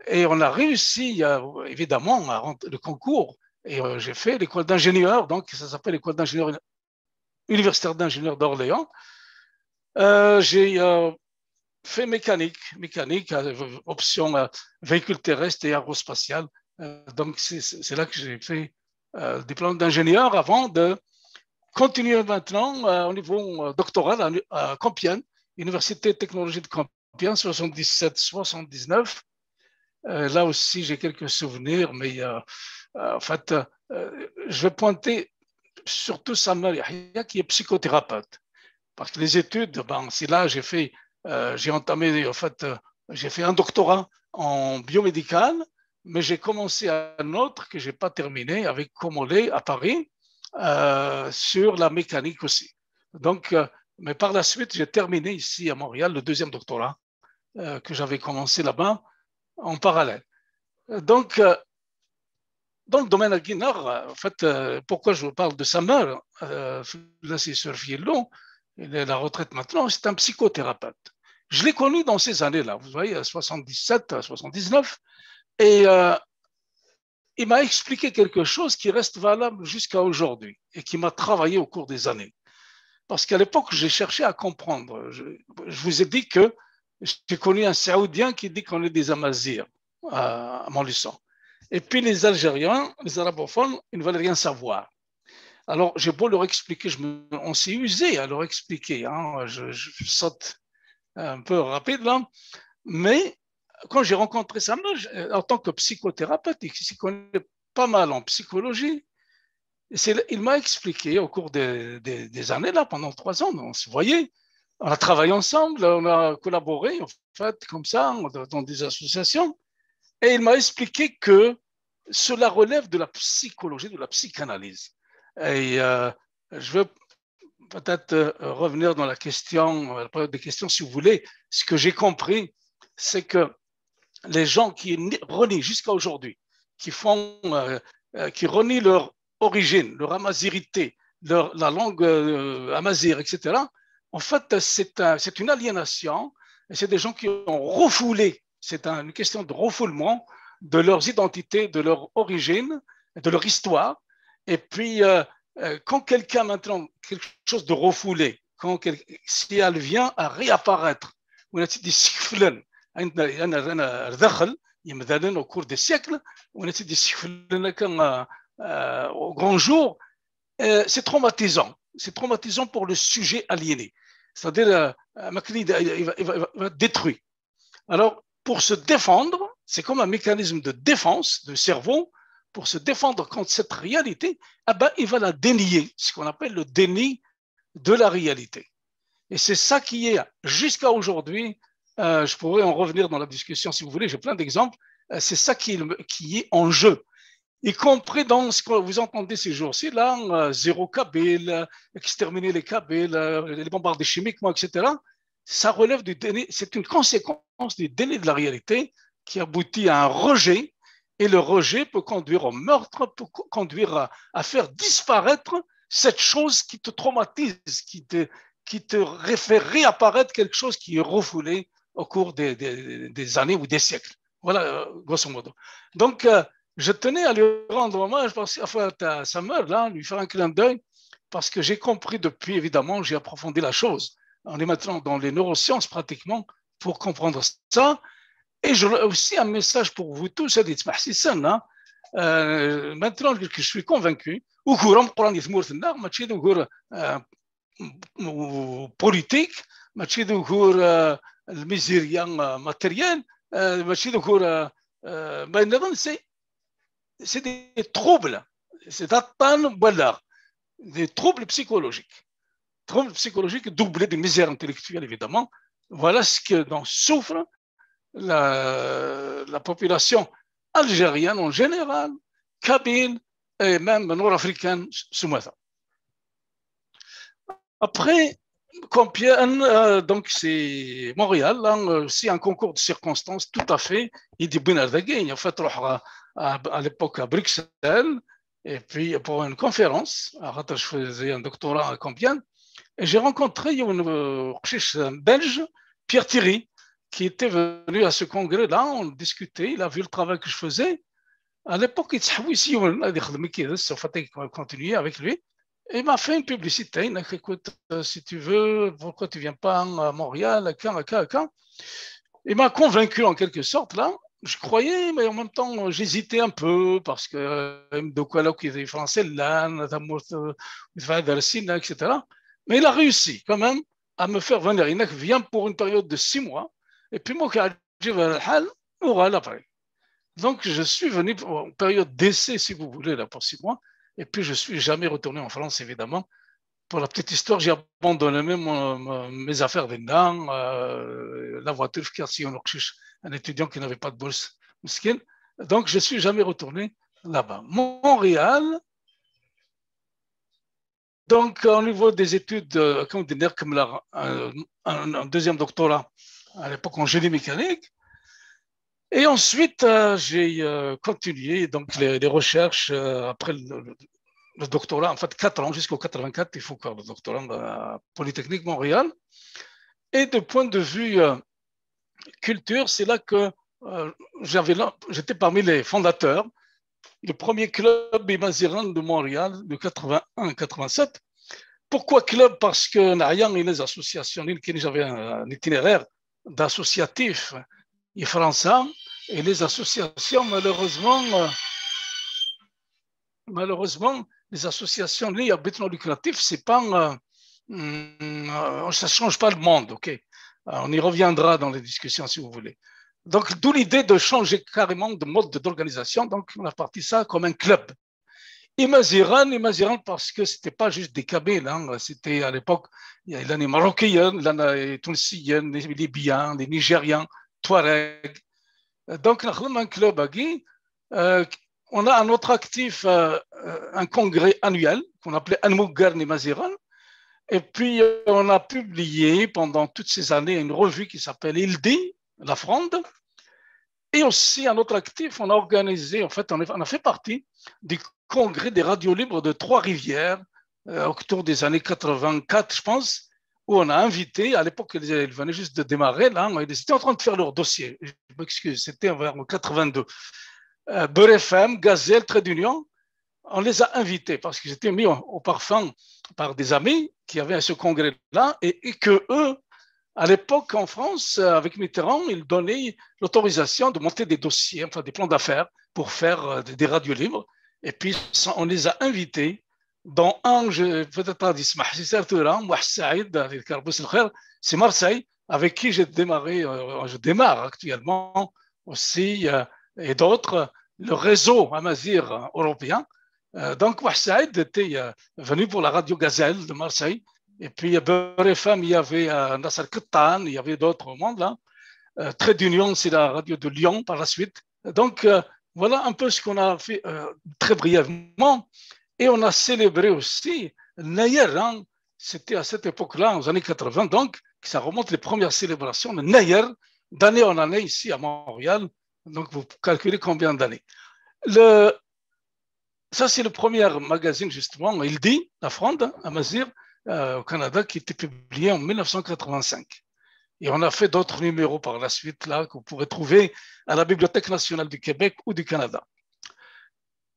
S2: Et on a réussi, euh, évidemment, à rendre le concours. Et j'ai fait l'école d'ingénieur, donc ça s'appelle l'école d'ingénieur universitaire d'ingénieurs d'Orléans. j'ai fait mécanique, mécanique, euh, option euh, véhicule terrestre et aérospatial. Euh, donc, c'est là que j'ai fait le diplôme d'ingénieur avant de continuer maintenant au niveau doctoral à, Compiègne, Université de technologie de Compiègne, 77-79. là aussi, j'ai quelques souvenirs, mais en fait, je vais pointer surtout Samuel Yahya, qui est psychothérapeute. Parce que les études, ben, c'est là j'ai fait euh, j'ai entamé, en fait, euh, j'ai fait un doctorat en biomédical, mais j'ai commencé un autre que je n'ai pas terminé avec Comolé à Paris euh, sur la mécanique aussi. Donc, mais par la suite, j'ai terminé ici à Montréal le deuxième doctorat que j'avais commencé là-bas en parallèle. Donc, dans le domaine Guinard, en fait, pourquoi je vous parle de sa mère, euh, là, c'est Sir il est à la retraite maintenant, c'est un psychothérapeute. Je l'ai connu dans ces années-là, vous voyez, 77, 79, et euh, il m'a expliqué quelque chose qui reste valable jusqu'à aujourd'hui et qui m'a travaillé au cours des années. Parce qu'à l'époque, j'ai cherché à comprendre. Je, vous ai dit que j'ai connu un Saoudien qui dit qu'on est des Amazirs à, mon Montluçon. Et puis les Algériens, les arabophones, ils ne veulent rien savoir. Alors, j'ai beau leur expliquer, on s'est usé à leur expliquer. Hein. je, saute un peu rapide là, mais quand j'ai rencontré Samuel euh, en tant que psychothérapeute, il s'y connaît pas mal en psychologie, il m'a expliqué au cours des, années, là, pendant trois ans, on se voyait, on a travaillé ensemble, on a collaboré, en fait, comme ça, dans des associations. Et il m'a expliqué que cela relève de la psychologie, de la psychanalyse. Et euh, je veux peut-être euh, revenir dans la question, euh, la période des questions, si vous voulez. Ce que j'ai compris, c'est que les gens qui renient jusqu'à aujourd'hui, qui font, euh, qui renient leur origine, leur amazirité, leur, la langue amazir, etc., en fait, c'est une aliénation. Et c'est des gens qui ont refoulé, c'est une question de refoulement de leurs identités, de leur origine, de leur histoire. Et puis, euh, quand quelqu'un maintenant, quelque chose de refoulé, quand si elle vient à réapparaître, on a dit sifflen, au cours des siècles, on a dit sifflen au grand jour, euh, c'est traumatisant. C'est traumatisant pour le sujet aliéné. C'est-à-dire, euh, va, va, détruire. Alors, pour se défendre, c'est comme un mécanisme de défense du cerveau pour se défendre contre cette réalité, ah ben, il va la dénier, ce qu'on appelle le déni de la réalité. Et c'est ça qui est, jusqu'à aujourd'hui, euh, je pourrais en revenir dans la discussion si vous voulez, j'ai plein d'exemples, euh, c'est ça qui est, qui est, en jeu, y compris dans ce que vous entendez ces jours-ci, là, euh, zéro Kabyle, exterminer les Kabyles, les bombarder chimiquement, etc. Ça relève du déni, c'est une conséquence du déni de la réalité qui aboutit à un rejet et le rejet peut conduire au meurtre, peut conduire à, faire disparaître cette chose qui te traumatise, qui te, qui te fait réapparaître quelque chose qui est refoulé au cours des, des, années ou des siècles. Voilà, euh, grosso modo. Donc, euh, je tenais à lui rendre hommage, parce, enfin, à sa là, lui faire un clin d'œil, parce que j'ai compris depuis, évidemment, j'ai approfondi la chose. On est maintenant dans les neurosciences pratiquement pour comprendre ça. Et j'aurais aussi un message pour vous tous, dit hein. euh, maintenant que je suis convaincu, ou courant euh, politique, mais de la euh, le misérien matériel, mais ben, c'est des troubles, c'est voilà, des troubles psychologiques. Troubles psychologiques doublés de misère intellectuelle, évidemment. Voilà ce que l'on souffre, la, la population algérienne en général, kabyle et même nord-africaine sous Après, combien euh, donc c'est Montréal, c'est hein, euh, un concours de circonstances tout à fait idéal. En fait, à, à, l'époque à Bruxelles, et puis pour une conférence, je faisais un doctorat à Compiègne, et j'ai rencontré une, euh, un belge, Pierre Thierry, qui était venu à ce congrès-là, on discutait, il a vu le travail que je faisais. À l'époque, il s'est continuer avec lui. il m'a fait une publicité. Il m'a dit Écoute, euh, si tu veux, pourquoi tu ne viens pas à Montréal quand, quand, quand Il m'a convaincu en quelque sorte, là. Je croyais, mais en même temps, j'hésitais un peu parce que de euh, quoi là, qui est français, là, euh, etc. Mais il a réussi quand même à me faire venir. Il vient pour une période de six mois et puis moi, qui j'ai à le hal Donc, je suis venu en période d'essai, si vous voulez, là, pour six mois. Et puis, je ne suis jamais retourné en France, évidemment. Pour la petite histoire, j'ai abandonné même euh, mes affaires d'Endan, euh, la voiture, car si on un étudiant qui n'avait pas de bourse, miskin. Donc, je ne suis jamais retourné là-bas. Montréal, donc, au niveau des études, euh, comme comme un, deuxième doctorat, à l'époque en génie mécanique. Et ensuite, euh, j'ai euh, continué donc les, recherches euh, après le, doctorat, en fait, 4 ans jusqu'au 84, il faut encore le doctorat à Polytechnique Montréal. Et de point de vue culture, c'est là que j'avais, j'étais parmi les fondateurs du premier club Imaziran de Montréal de 81-87. Pourquoi club Parce que y et les associations, j'avais un itinéraire d'associatifs et français et les associations, malheureusement, malheureusement, les associations liées à but lucratif, c'est pas, euh, euh, ça change pas le monde, ok? on y reviendra dans les discussions si vous voulez. Donc, d'où l'idée de changer carrément de mode d'organisation. Donc, on a parti ça comme un club. Imaziran, Imaziran parce que c'était pas juste des Kabels, hein. c'était à l'époque, il y a les Marocains, les des Tunisiens, les Libyens, les Nigériens, Touareg. Donc, un club euh, on a un autre actif, euh, euh, un congrès annuel qu'on appelait Anmougarn et Et puis, on a publié pendant toutes ces années une revue qui s'appelle Il dit La Fronde, et aussi, un autre actif, on a organisé, en fait, on a fait partie du congrès des radios libres de Trois-Rivières euh, autour des années 84, je pense, où on a invité, à l'époque, ils, venaient juste de démarrer, là, ils étaient en train de faire leur dossier. Je m'excuse, c'était vers 82. Euh, FM, Gazelle, Trait d'Union, on les a invités parce qu'ils étaient mis au, parfum par des amis qui avaient à ce congrès-là et, et que eux, à l'époque, en France, euh, avec Mitterrand, il donnait l'autorisation de monter des dossiers, enfin des plans d'affaires, pour faire euh, des radios libres. Et puis, on les a invités dans un... peut-être pas d'Ismah, c'est Marseille, avec qui j'ai démarré, euh, je démarre actuellement aussi, et d'autres, le réseau Amazir européen. Donc, Marseille était venu pour la radio Gazelle de Marseille et puis, Beurre femmes, il y avait euh, Nasser il y avait d'autres au monde là. Hein. Euh, Trait d'Union, c'est la radio de Lyon par la suite. Donc, euh, voilà un peu ce qu'on a fait euh, très brièvement. Et on a célébré aussi Nayer. Hein. C'était à cette époque-là, aux années 80, donc, ça remonte les premières célébrations de Nayer, d'année en année ici à Montréal. Donc, vous calculez combien d'années. Le... Ça, c'est le premier magazine, justement. Il dit, la Fronde, à Mazir, euh, au Canada qui était publié en 1985. Et on a fait d'autres numéros par la suite, là, que vous pourrez trouver à la Bibliothèque nationale du Québec ou du Canada.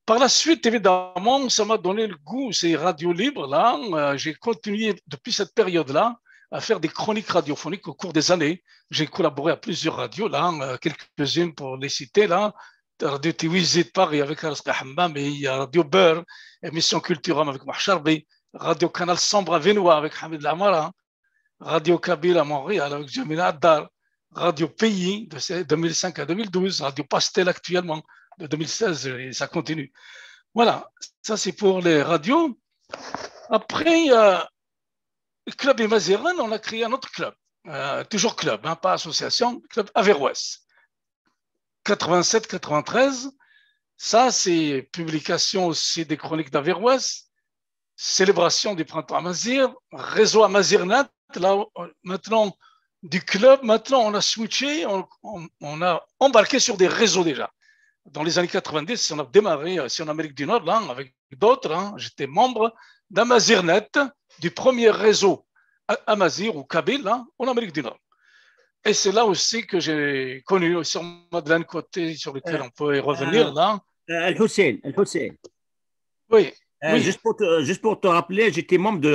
S2: Par la suite, évidemment, ça m'a donné le goût, ces radios libres, là. Euh, j'ai continué depuis cette période-là à faire des chroniques radiophoniques au cours des années. J'ai collaboré à plusieurs radios, là, euh, quelques-unes pour les citer, là. Radio de Paris avec il y et Radio Beurre, émission culturelle avec Mahcharbi, Radio Canal Sombre à avec Hamid Lamara, hein. Radio Kabila à Montréal avec Jamil Adar, Radio Pays de 2005 à 2012, Radio Pastel actuellement de 2016 et ça continue. Voilà, ça c'est pour les radios. Après, euh, Club et on a créé un autre club, euh, toujours club, hein, pas association, club Averroès. 87-93, ça c'est publication aussi des chroniques d'Averroès, célébration du printemps Amazir, réseau Amazirnet là maintenant du club, maintenant on a switché, on, a embarqué sur des réseaux déjà. Dans les années 90, on a démarré ici euh, en Amérique du Nord, là, avec d'autres, hein, j'étais membre d'Amazirnet, du premier réseau Amazir ou Kabyle, en Amérique du Nord. Et c'est là aussi que j'ai connu euh, sur Madeleine Côté, sur lequel euh, on peut y revenir, là.
S1: Al-Hussein, Al-Hussein. Oui, eh, juste, pour te, juste, pour te, rappeler, j'étais membre de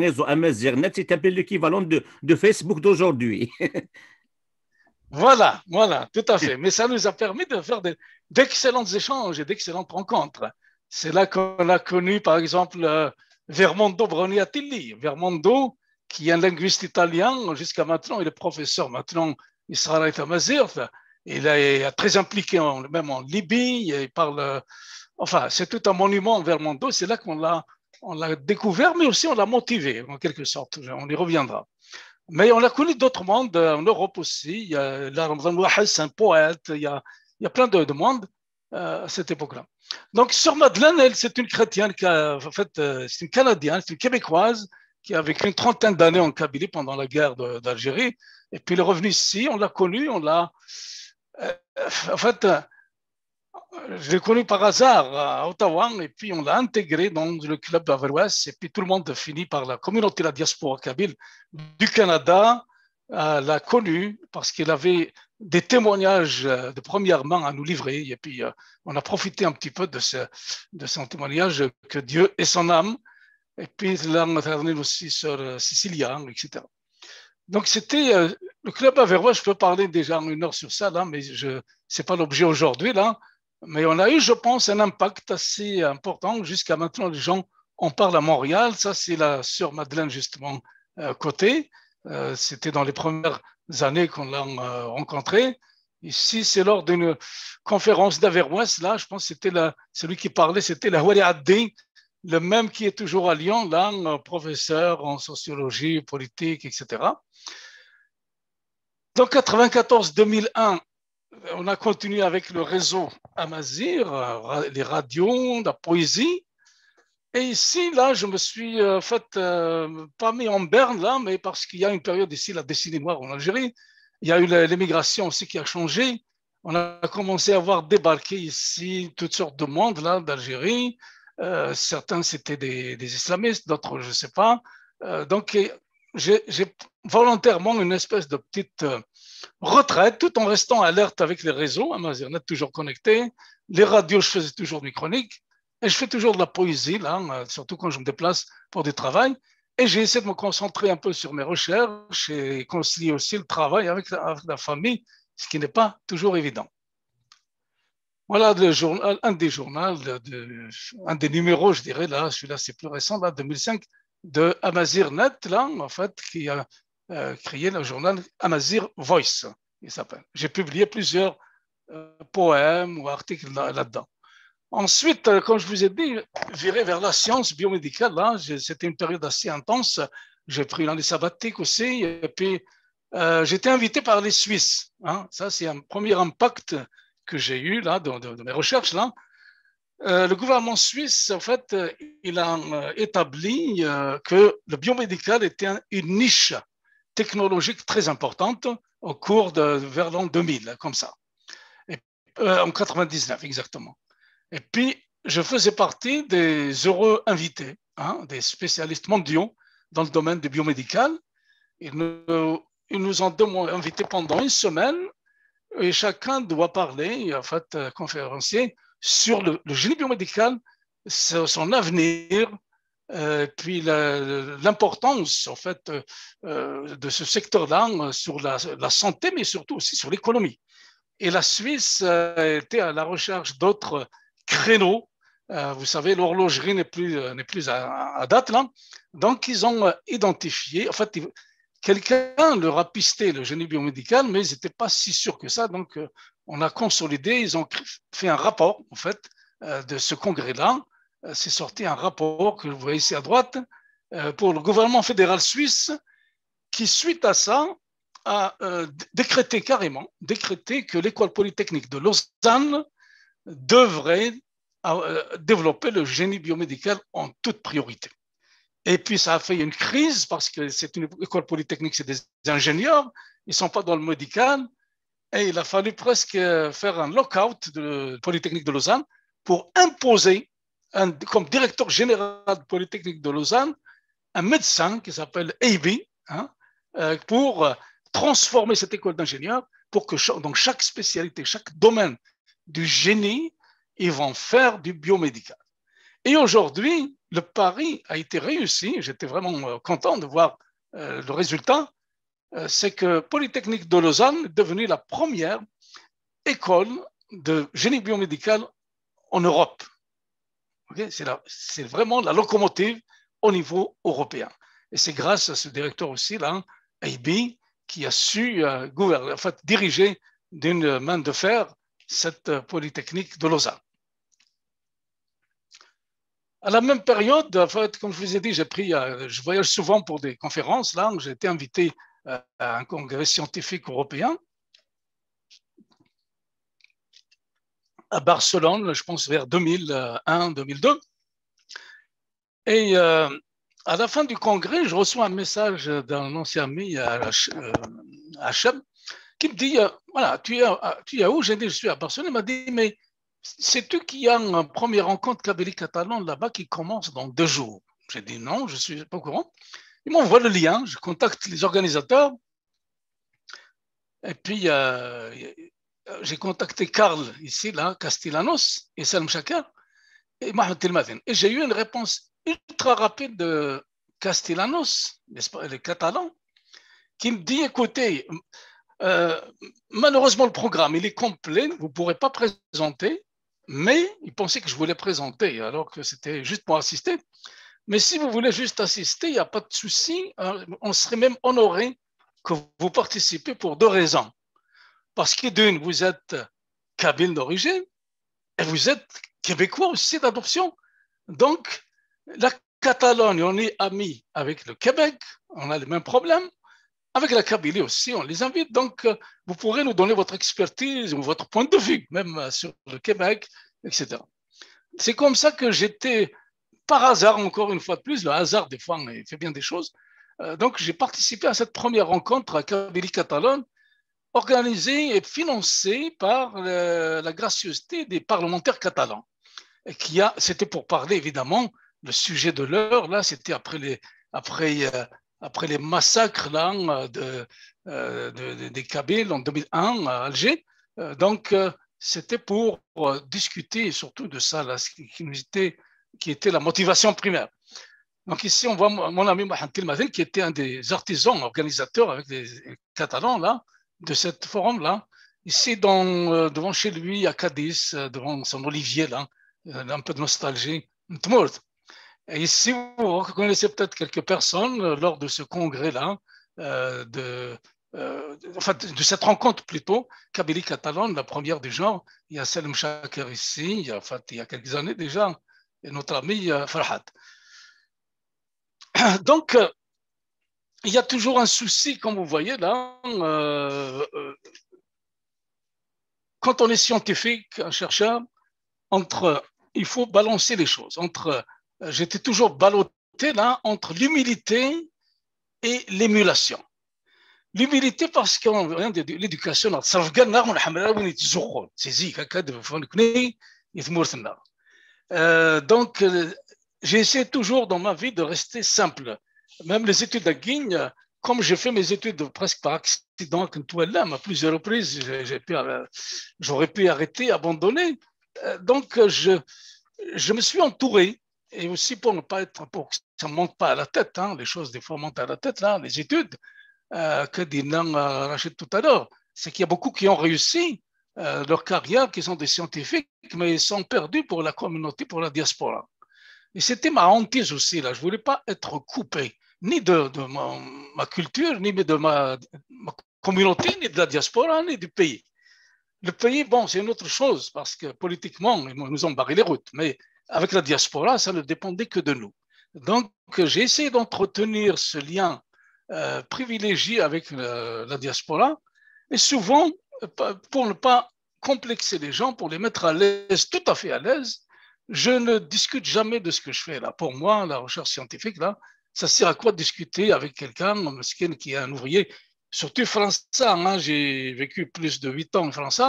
S1: réseau Amazirnet, c'est un peu l'équivalent de, Facebook d'aujourd'hui. (laughs) voilà,
S2: voilà, tout à fait. Mais ça nous a permis de faire d'excellents échanges et d'excellentes rencontres. C'est là qu'on a connu, par exemple, euh, Vermondo Broniatilli. Vermondo, qui est un linguiste italien jusqu'à maintenant, il est professeur maintenant, il sera à Mazir. Il est très impliqué même en Libye, il parle Enfin, c'est tout un monument vers Mondo. C'est là qu'on l'a, on l'a découvert, mais aussi on l'a motivé, en quelque sorte. On y reviendra. Mais on a connu d'autres mondes en Europe aussi. Il y a Ramzan c'est un poète. Il y a, il y a plein de, de mondes euh, à cette époque-là. Donc, Sœur Madeleine, elle, c'est une chrétienne, qui en fait, euh, c'est une Canadienne, c'est une Québécoise qui a vécu une trentaine d'années en Kabylie pendant la guerre d'Algérie. Et puis, elle est revenue ici, on l'a connue, on l'a. Euh, en fait, je l'ai connu par hasard à Ottawa et puis on l'a intégré dans le club bavarois. Et puis tout le monde finit par la communauté, la diaspora kabyle du Canada euh, l'a connu parce qu'il avait des témoignages euh, de première main à nous livrer. Et puis euh, on a profité un petit peu de, ce, de son témoignage que Dieu est son âme. Et puis là, on terminé aussi sur Sicilia, etc. Donc c'était le club averrois Je peux parler déjà une heure sur ça là, mais ce n'est pas l'objet aujourd'hui là. Mais on a eu, je pense, un impact assez important. Jusqu'à maintenant, les gens en parlent à Montréal. Ça, c'est la sœur Madeleine, justement, euh, côté. Euh, c'était dans les premières années qu'on l'a euh, rencontré. rencontrée. Ici, c'est lors d'une conférence d'Averroès. Là, je pense que c'était celui qui parlait, c'était la Wali le même qui est toujours à Lyon, là, professeur en sociologie politique, etc. Dans 94-2001, on a continué avec le réseau Amazir, euh, les radios, la poésie. Et ici, là, je me suis euh, fait, euh, pas mis en berne, là, mais parce qu'il y a une période ici, la décennie noire en Algérie, il y a eu l'émigration aussi qui a changé. On a commencé à voir débarquer ici toutes sortes de monde, là, d'Algérie. certains, c'était des, islamistes, d'autres, je ne sais pas. donc, j'ai volontairement une espèce de petite retraite tout en restant alerte avec les réseaux, Amazon hein, toujours connecté, les radios, je faisais toujours mes chroniques, et je fais toujours de la poésie, là, hein, surtout quand je me déplace pour du travail. Et j'ai essayé de me concentrer un peu sur mes recherches et concilier aussi le travail avec la, famille, ce qui n'est pas toujours évident. Voilà le journal, un des journaux, de, un des numéros, je dirais, là, celui-là c'est plus récent, là, 2005, de Amazir Net, là, en fait, qui a euh, créé le journal Amazir Voice, J'ai publié plusieurs euh, poèmes ou articles là-dedans. Ensuite, euh, comme je vous ai dit, viré vers la science biomédicale, là, hein, c'était une période assez intense. J'ai pris l'année sabbatique aussi, et puis j'étais invité par les Suisses. Hein. Ça, c'est un premier impact que j'ai eu là, de, mes recherches. Là. le gouvernement suisse, en fait, il a établi que le biomédical était une niche technologique très importante au cours de vers l'an 2000, comme ça, et, euh, en 99 exactement. Et puis, je faisais partie des heureux invités, hein, des spécialistes mondiaux dans le domaine du biomédical. Ils nous, nous ont invités pendant une semaine et chacun doit parler, en fait, euh, conférencier, sur le, le génie biomédical, son avenir, euh, puis l'importance en fait euh, de ce secteur-là euh, sur la, santé, mais surtout aussi sur l'économie. Et la Suisse était à la recherche d'autres créneaux. vous savez, l'horlogerie n'est plus, n'est plus à, date là. Donc, ils ont identifié, en fait, quelqu'un leur a pisté le génie biomédical, mais ils n'étaient pas si sûrs que ça. Donc, on a consolidé, ils ont fait un rapport, en fait, de ce congrès-là euh, c'est sorti un rapport que vous voyez ici à droite euh, pour le gouvernement fédéral suisse qui, suite à ça, a euh, décrété carrément, décrété que l'école polytechnique de Lausanne devrait développer le génie biomédical en toute priorité. Et puis ça a fait une crise parce que c'est une école polytechnique, c'est des ingénieurs, ils ne sont pas dans le médical. Et il a fallu presque faire un lockout de Polytechnique de Lausanne pour imposer comme directeur général de polytechnique de Lausanne, un médecin qui s'appelle A.B. Hein, euh, pour euh, transformer cette école d'ingénieurs pour que chaque, dans chaque spécialité, chaque domaine du génie, ils vont faire du biomédical. Et aujourd'hui, le pari a été réussi. J'étais vraiment euh, content de voir le résultat. C'est que Polytechnique de Lausanne est devenue la première école de génie biomédical en Europe c'est vraiment la locomotive au niveau européen. Et c'est grâce à ce directeur aussi, là, AB, qui a su euh, fait, diriger d'une main de fer cette euh, polytechnique de Lausanne. À la même période, fait, comme je vous ai dit, j'ai pris, euh, je voyage souvent pour des conférences. Là, j'ai été invité à un congrès scientifique européen à Barcelone, je pense vers 2001-2002. Et euh, à la fin du congrès, je reçois un message d'un ancien ami à Hachem euh, qui me dit euh, Voilà, tu es, tu es où J'ai dit Je suis à Barcelone. Il m'a dit Mais sais-tu qu'il y a une première rencontre catalan là-bas qui commence dans deux jours J'ai dit Non, je ne suis pas au courant. Il m'envoie le lien, je contacte les organisateurs. Et puis, euh, j'ai contacté Karl ici, là, Castellanos et Salm Chaka et Mahmoud Tilmadin. Et j'ai eu une réponse ultra rapide de Castellanos, les Catalans, qui me dit écoutez, euh, malheureusement, le programme, il est complet, vous ne pourrez pas présenter, mais il pensait que je voulais présenter, alors que c'était juste pour assister. Mais si vous voulez juste assister, il n'y a pas de souci, hein, on serait même honoré que vous participez pour deux raisons. Parce que d'une, vous êtes cabine d'origine et vous êtes québécois aussi d'adoption. Donc, la Catalogne, on est amis avec le Québec, on a les mêmes problèmes. Avec la Kabylie aussi, on les invite. Donc, euh, vous pourrez nous donner votre expertise ou votre point de vue, même euh, sur le Québec, etc. C'est comme ça que j'étais, par hasard, encore une fois de plus, le hasard des fois il fait bien des choses. Euh, donc, j'ai participé à cette première rencontre à Kabylie-Catalogne organisé et financé par euh, la gracieuseté des parlementaires catalans. Qui a, c'était pour parler évidemment le sujet de l'heure. Là, c'était après les, après, euh, après les massacres là, euh, de, des Kabyles en 2001 à Alger. donc, c'était pour discuter surtout de ça, là, qui, était, qui était la motivation primaire. Donc ici, on voit mon ami Mahantil qui était un des artisans organisateurs avec les Catalans, là, de cette forum là ici dans, euh, devant chez lui, à Cadiz, euh, devant son olivier, là, euh, un peu de nostalgie, Et ici, vous reconnaissez peut-être quelques personnes lors de ce congrès-là, de, de cette rencontre plutôt, Kabylie catalane, la première du genre. Il y a Selim Shaker ici, il y a, il quelques années déjà, et notre ami Farhat. (coughs) Donc, il y a toujours un souci, comme vous voyez là. Euh, euh, quand on est scientifique, un chercheur, entre, il faut balancer les choses. Entre, euh, j'étais toujours ballotté là entre l'humilité et l'émulation. L'humilité parce qu'on vient de l'éducation. donc, j'ai essayé toujours dans ma vie de rester simple même les études à Guigne, comme j'ai fait mes études presque par accident, à plusieurs reprises, euh, j'aurais pu, arrêter, abandonner. Euh, donc, je, je me suis entouré, et aussi pour ne pas être, pour ça ne monte pas à la tête, hein, les choses des fois montent à la tête, là, les études, euh, que Dinan euh, Rachid tout à l'heure, c'est qu'il y a beaucoup qui ont réussi leur carrière, qui sont des scientifiques, mais ils sont perdus pour la communauté, pour la diaspora. Et c'était ma hantise aussi, là, je ne voulais pas être coupé ni de, ma, culture, ni de ma, communauté, ni de la diaspora, ni du pays. Le pays, bon, c'est une autre chose, parce que politiquement, ils nous ont barré les routes, mais avec la diaspora, ça ne dépendait que de nous. Donc, j'ai essayé d'entretenir ce lien euh, privilégié avec euh, la diaspora, et souvent, pour ne pas complexer les gens, pour les mettre à l'aise, tout à fait à l'aise, je ne discute jamais de ce que je fais là. Pour moi, la recherche scientifique, là, ça sert à quoi de discuter avec quelqu'un qui est un ouvrier Surtout français, Moi, hein, j'ai vécu plus de 8 ans en France,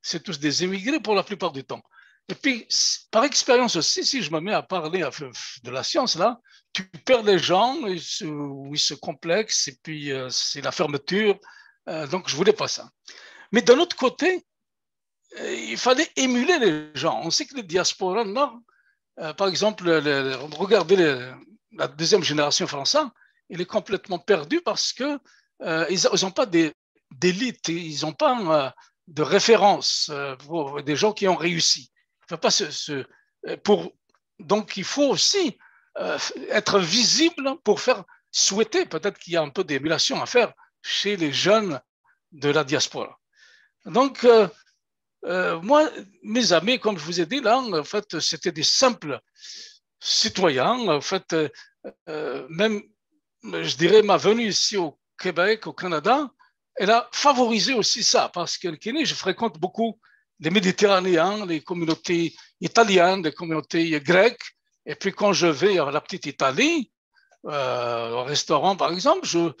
S2: c'est tous des émigrés pour la plupart du temps. Et puis, par expérience aussi, si je me mets à parler de la science, là, tu perds les gens, ils se, ils se complexent, et puis euh, c'est la fermeture. Euh, donc, je voulais pas ça. Mais d'un autre côté, euh, il fallait émuler les gens. On sait que les diasporas, non, par exemple, regardez les, la deuxième génération française, elle est complètement perdue parce que euh, ils n'ont pas d'élite, ils n'ont pas euh, de référence euh, pour des gens qui ont réussi. pas se, pour, donc il faut aussi être visible pour faire souhaiter, peut-être qu'il y a un peu d'émulation à faire chez les jeunes de la diaspora. Donc, moi, mes amis, comme je vous ai dit là, en fait, c'était des simples citoyens, En fait, euh, euh, même, je dirais, ma venue ici au Québec, au Canada, elle a favorisé aussi ça, parce que le je fréquente beaucoup les Méditerranéens, les communautés italiennes, les communautés grecques. Et puis quand je vais à la petite Italie, euh, au restaurant par exemple, je,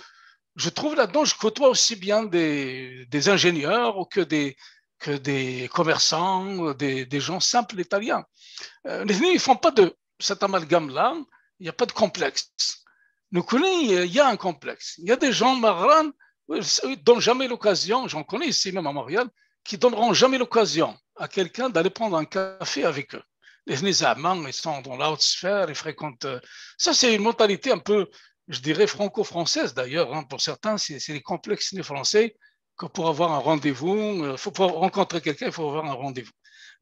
S2: je trouve là-dedans, je côtoie aussi bien des, ingénieurs que des, que des commerçants, des, gens simples italiens. les ils ne font pas de cet amalgame-là, il n'y a pas de complexe. Nous connaissons, il y a un complexe. Il y a des gens, marins qui ne donnent jamais l'occasion, j'en connais ici même à Montréal, qui ne donneront jamais l'occasion à quelqu'un d'aller prendre un café avec eux. Les amants, ils sont dans la sphère, ils fréquentent. Euh, ça, c'est une mentalité un peu, je dirais, franco-française d'ailleurs. Hein. Pour certains, c'est les complexes des français que pour avoir un rendez-vous, euh, faut, pour rencontrer quelqu'un, il faut avoir un rendez-vous.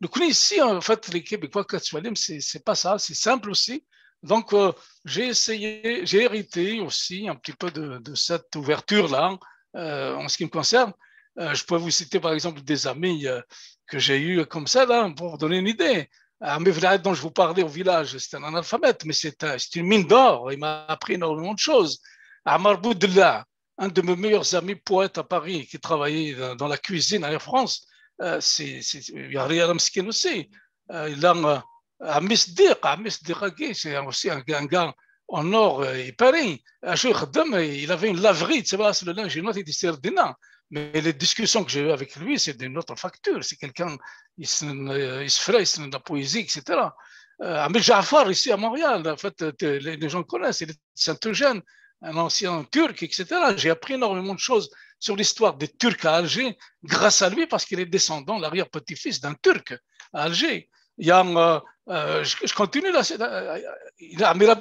S2: Donc, ici, en fait, les Québécois Katsualim, c'est pas ça, c'est simple aussi. Donc, euh, j'ai essayé, j'ai hérité aussi un petit peu de, cette ouverture-là, euh, en ce qui me concerne. Euh, je peux vous citer, par exemple, des amis que j'ai eus comme ça, là, pour vous donner une idée. Amevlaïd, dont je vous parlais au village, c'est un analphabète, mais c'est une mine d'or. Il m'a appris énormément de choses. Amar Boudla, un de mes meilleurs amis poètes à Paris, qui travaillait dans la cuisine à Air France, euh, Yahya Mskin aussi, euh, il a euh, Amis صديق Amis صديق un aussi un en or nord paris اور Paris. il avait une laverie tu le linge il était sert mais les discussions que j'ai eues avec lui c'est d'une autre facture c'est quelqu'un il se il se de la poésie etc Amir Jafar ici à Montréal en fait les gens connaissent il est saint un ancien turc etc j'ai appris énormément de choses sur l'histoire des Turcs à Alger grâce à lui parce qu'il est descendant, l'arrière-petit-fils d'un Turc à Alger. Il y a, euh, euh, je, continue là, euh, il y a Amir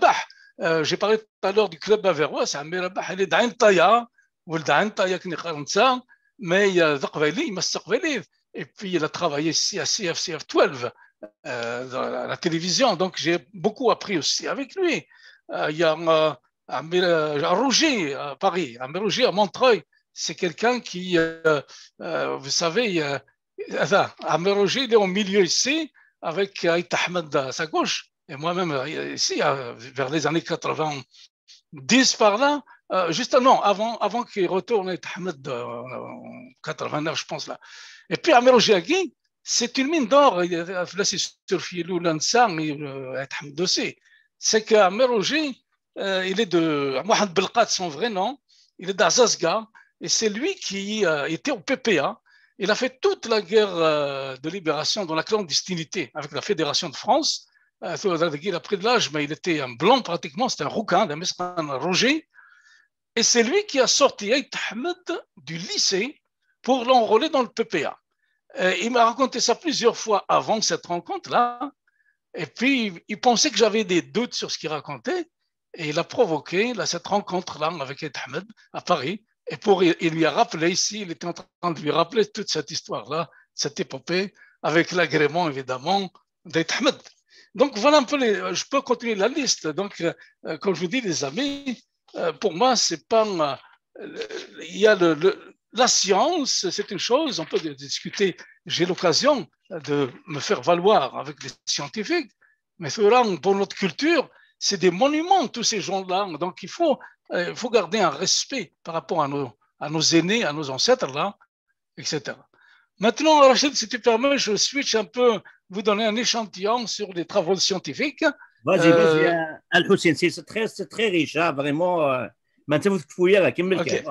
S2: J'ai parlé tout à l'heure du club Averrois. c'est Amir Abah, il est d'Ain Il est qui n'est mais il a il et puis il a travaillé ici à CFCF 12, à la, télévision, donc j'ai beaucoup appris aussi avec lui. il y a Amir à Rouget à Paris, Amir Rouget à Montreuil, c'est quelqu'un qui, euh, euh, vous savez, euh, il est au milieu ici, avec Aït Ahmed à sa gauche, et moi-même euh, ici, vers les années 90 par là, juste avant, avant qu'il retourne Aït Ahmed en 89, je pense là. Et puis Amerogé c'est une mine d'or, là c'est sur Filou, Lansam Ahmed aussi. C'est qu'Amerogé, il est de Mohamed Belkat, son vrai nom, il est d'Azazga, et c'est lui qui euh, était au PPA. Hein. Il a fait toute la guerre euh, de libération dans la clandestinité avec la Fédération de France. Euh, il a pris de l'âge, mais il était un blanc pratiquement, c'était un rouquin, un mesquin, un roger. Et c'est lui qui a sorti Aït Ahmed du lycée pour l'enrôler dans le PPA. il m'a raconté ça plusieurs fois avant cette rencontre-là. Et puis, il pensait que j'avais des doutes sur ce qu'il racontait. Et il a provoqué cette rencontre-là avec Aït Ahmed à Paris et pour, il lui a rappelé ici, il était en train de lui rappeler toute cette histoire-là, cette épopée, avec l'agrément évidemment d'être Ahmed. Donc voilà un peu euh, je peux continuer la liste. Donc, euh, euh, comme je vous dis, les amis, pour moi, c'est pas. il y a le, la science, c'est une chose, on peut discuter. J'ai l'occasion de me faire valoir avec des scientifiques, mais pour notre culture, c'est des monuments, tous ces gens-là. Donc, il faut euh, il faut garder un respect par rapport à nos, à nos aînés, à nos ancêtres, là, etc. Maintenant, Rachid, si tu permets, je switch un peu, vous donner un échantillon sur les travaux scientifiques.
S1: Vas-y, vas-y, euh, Al-Hussein, c'est très, très riche, hein, vraiment. Euh, vous vous fouiller كمل okay.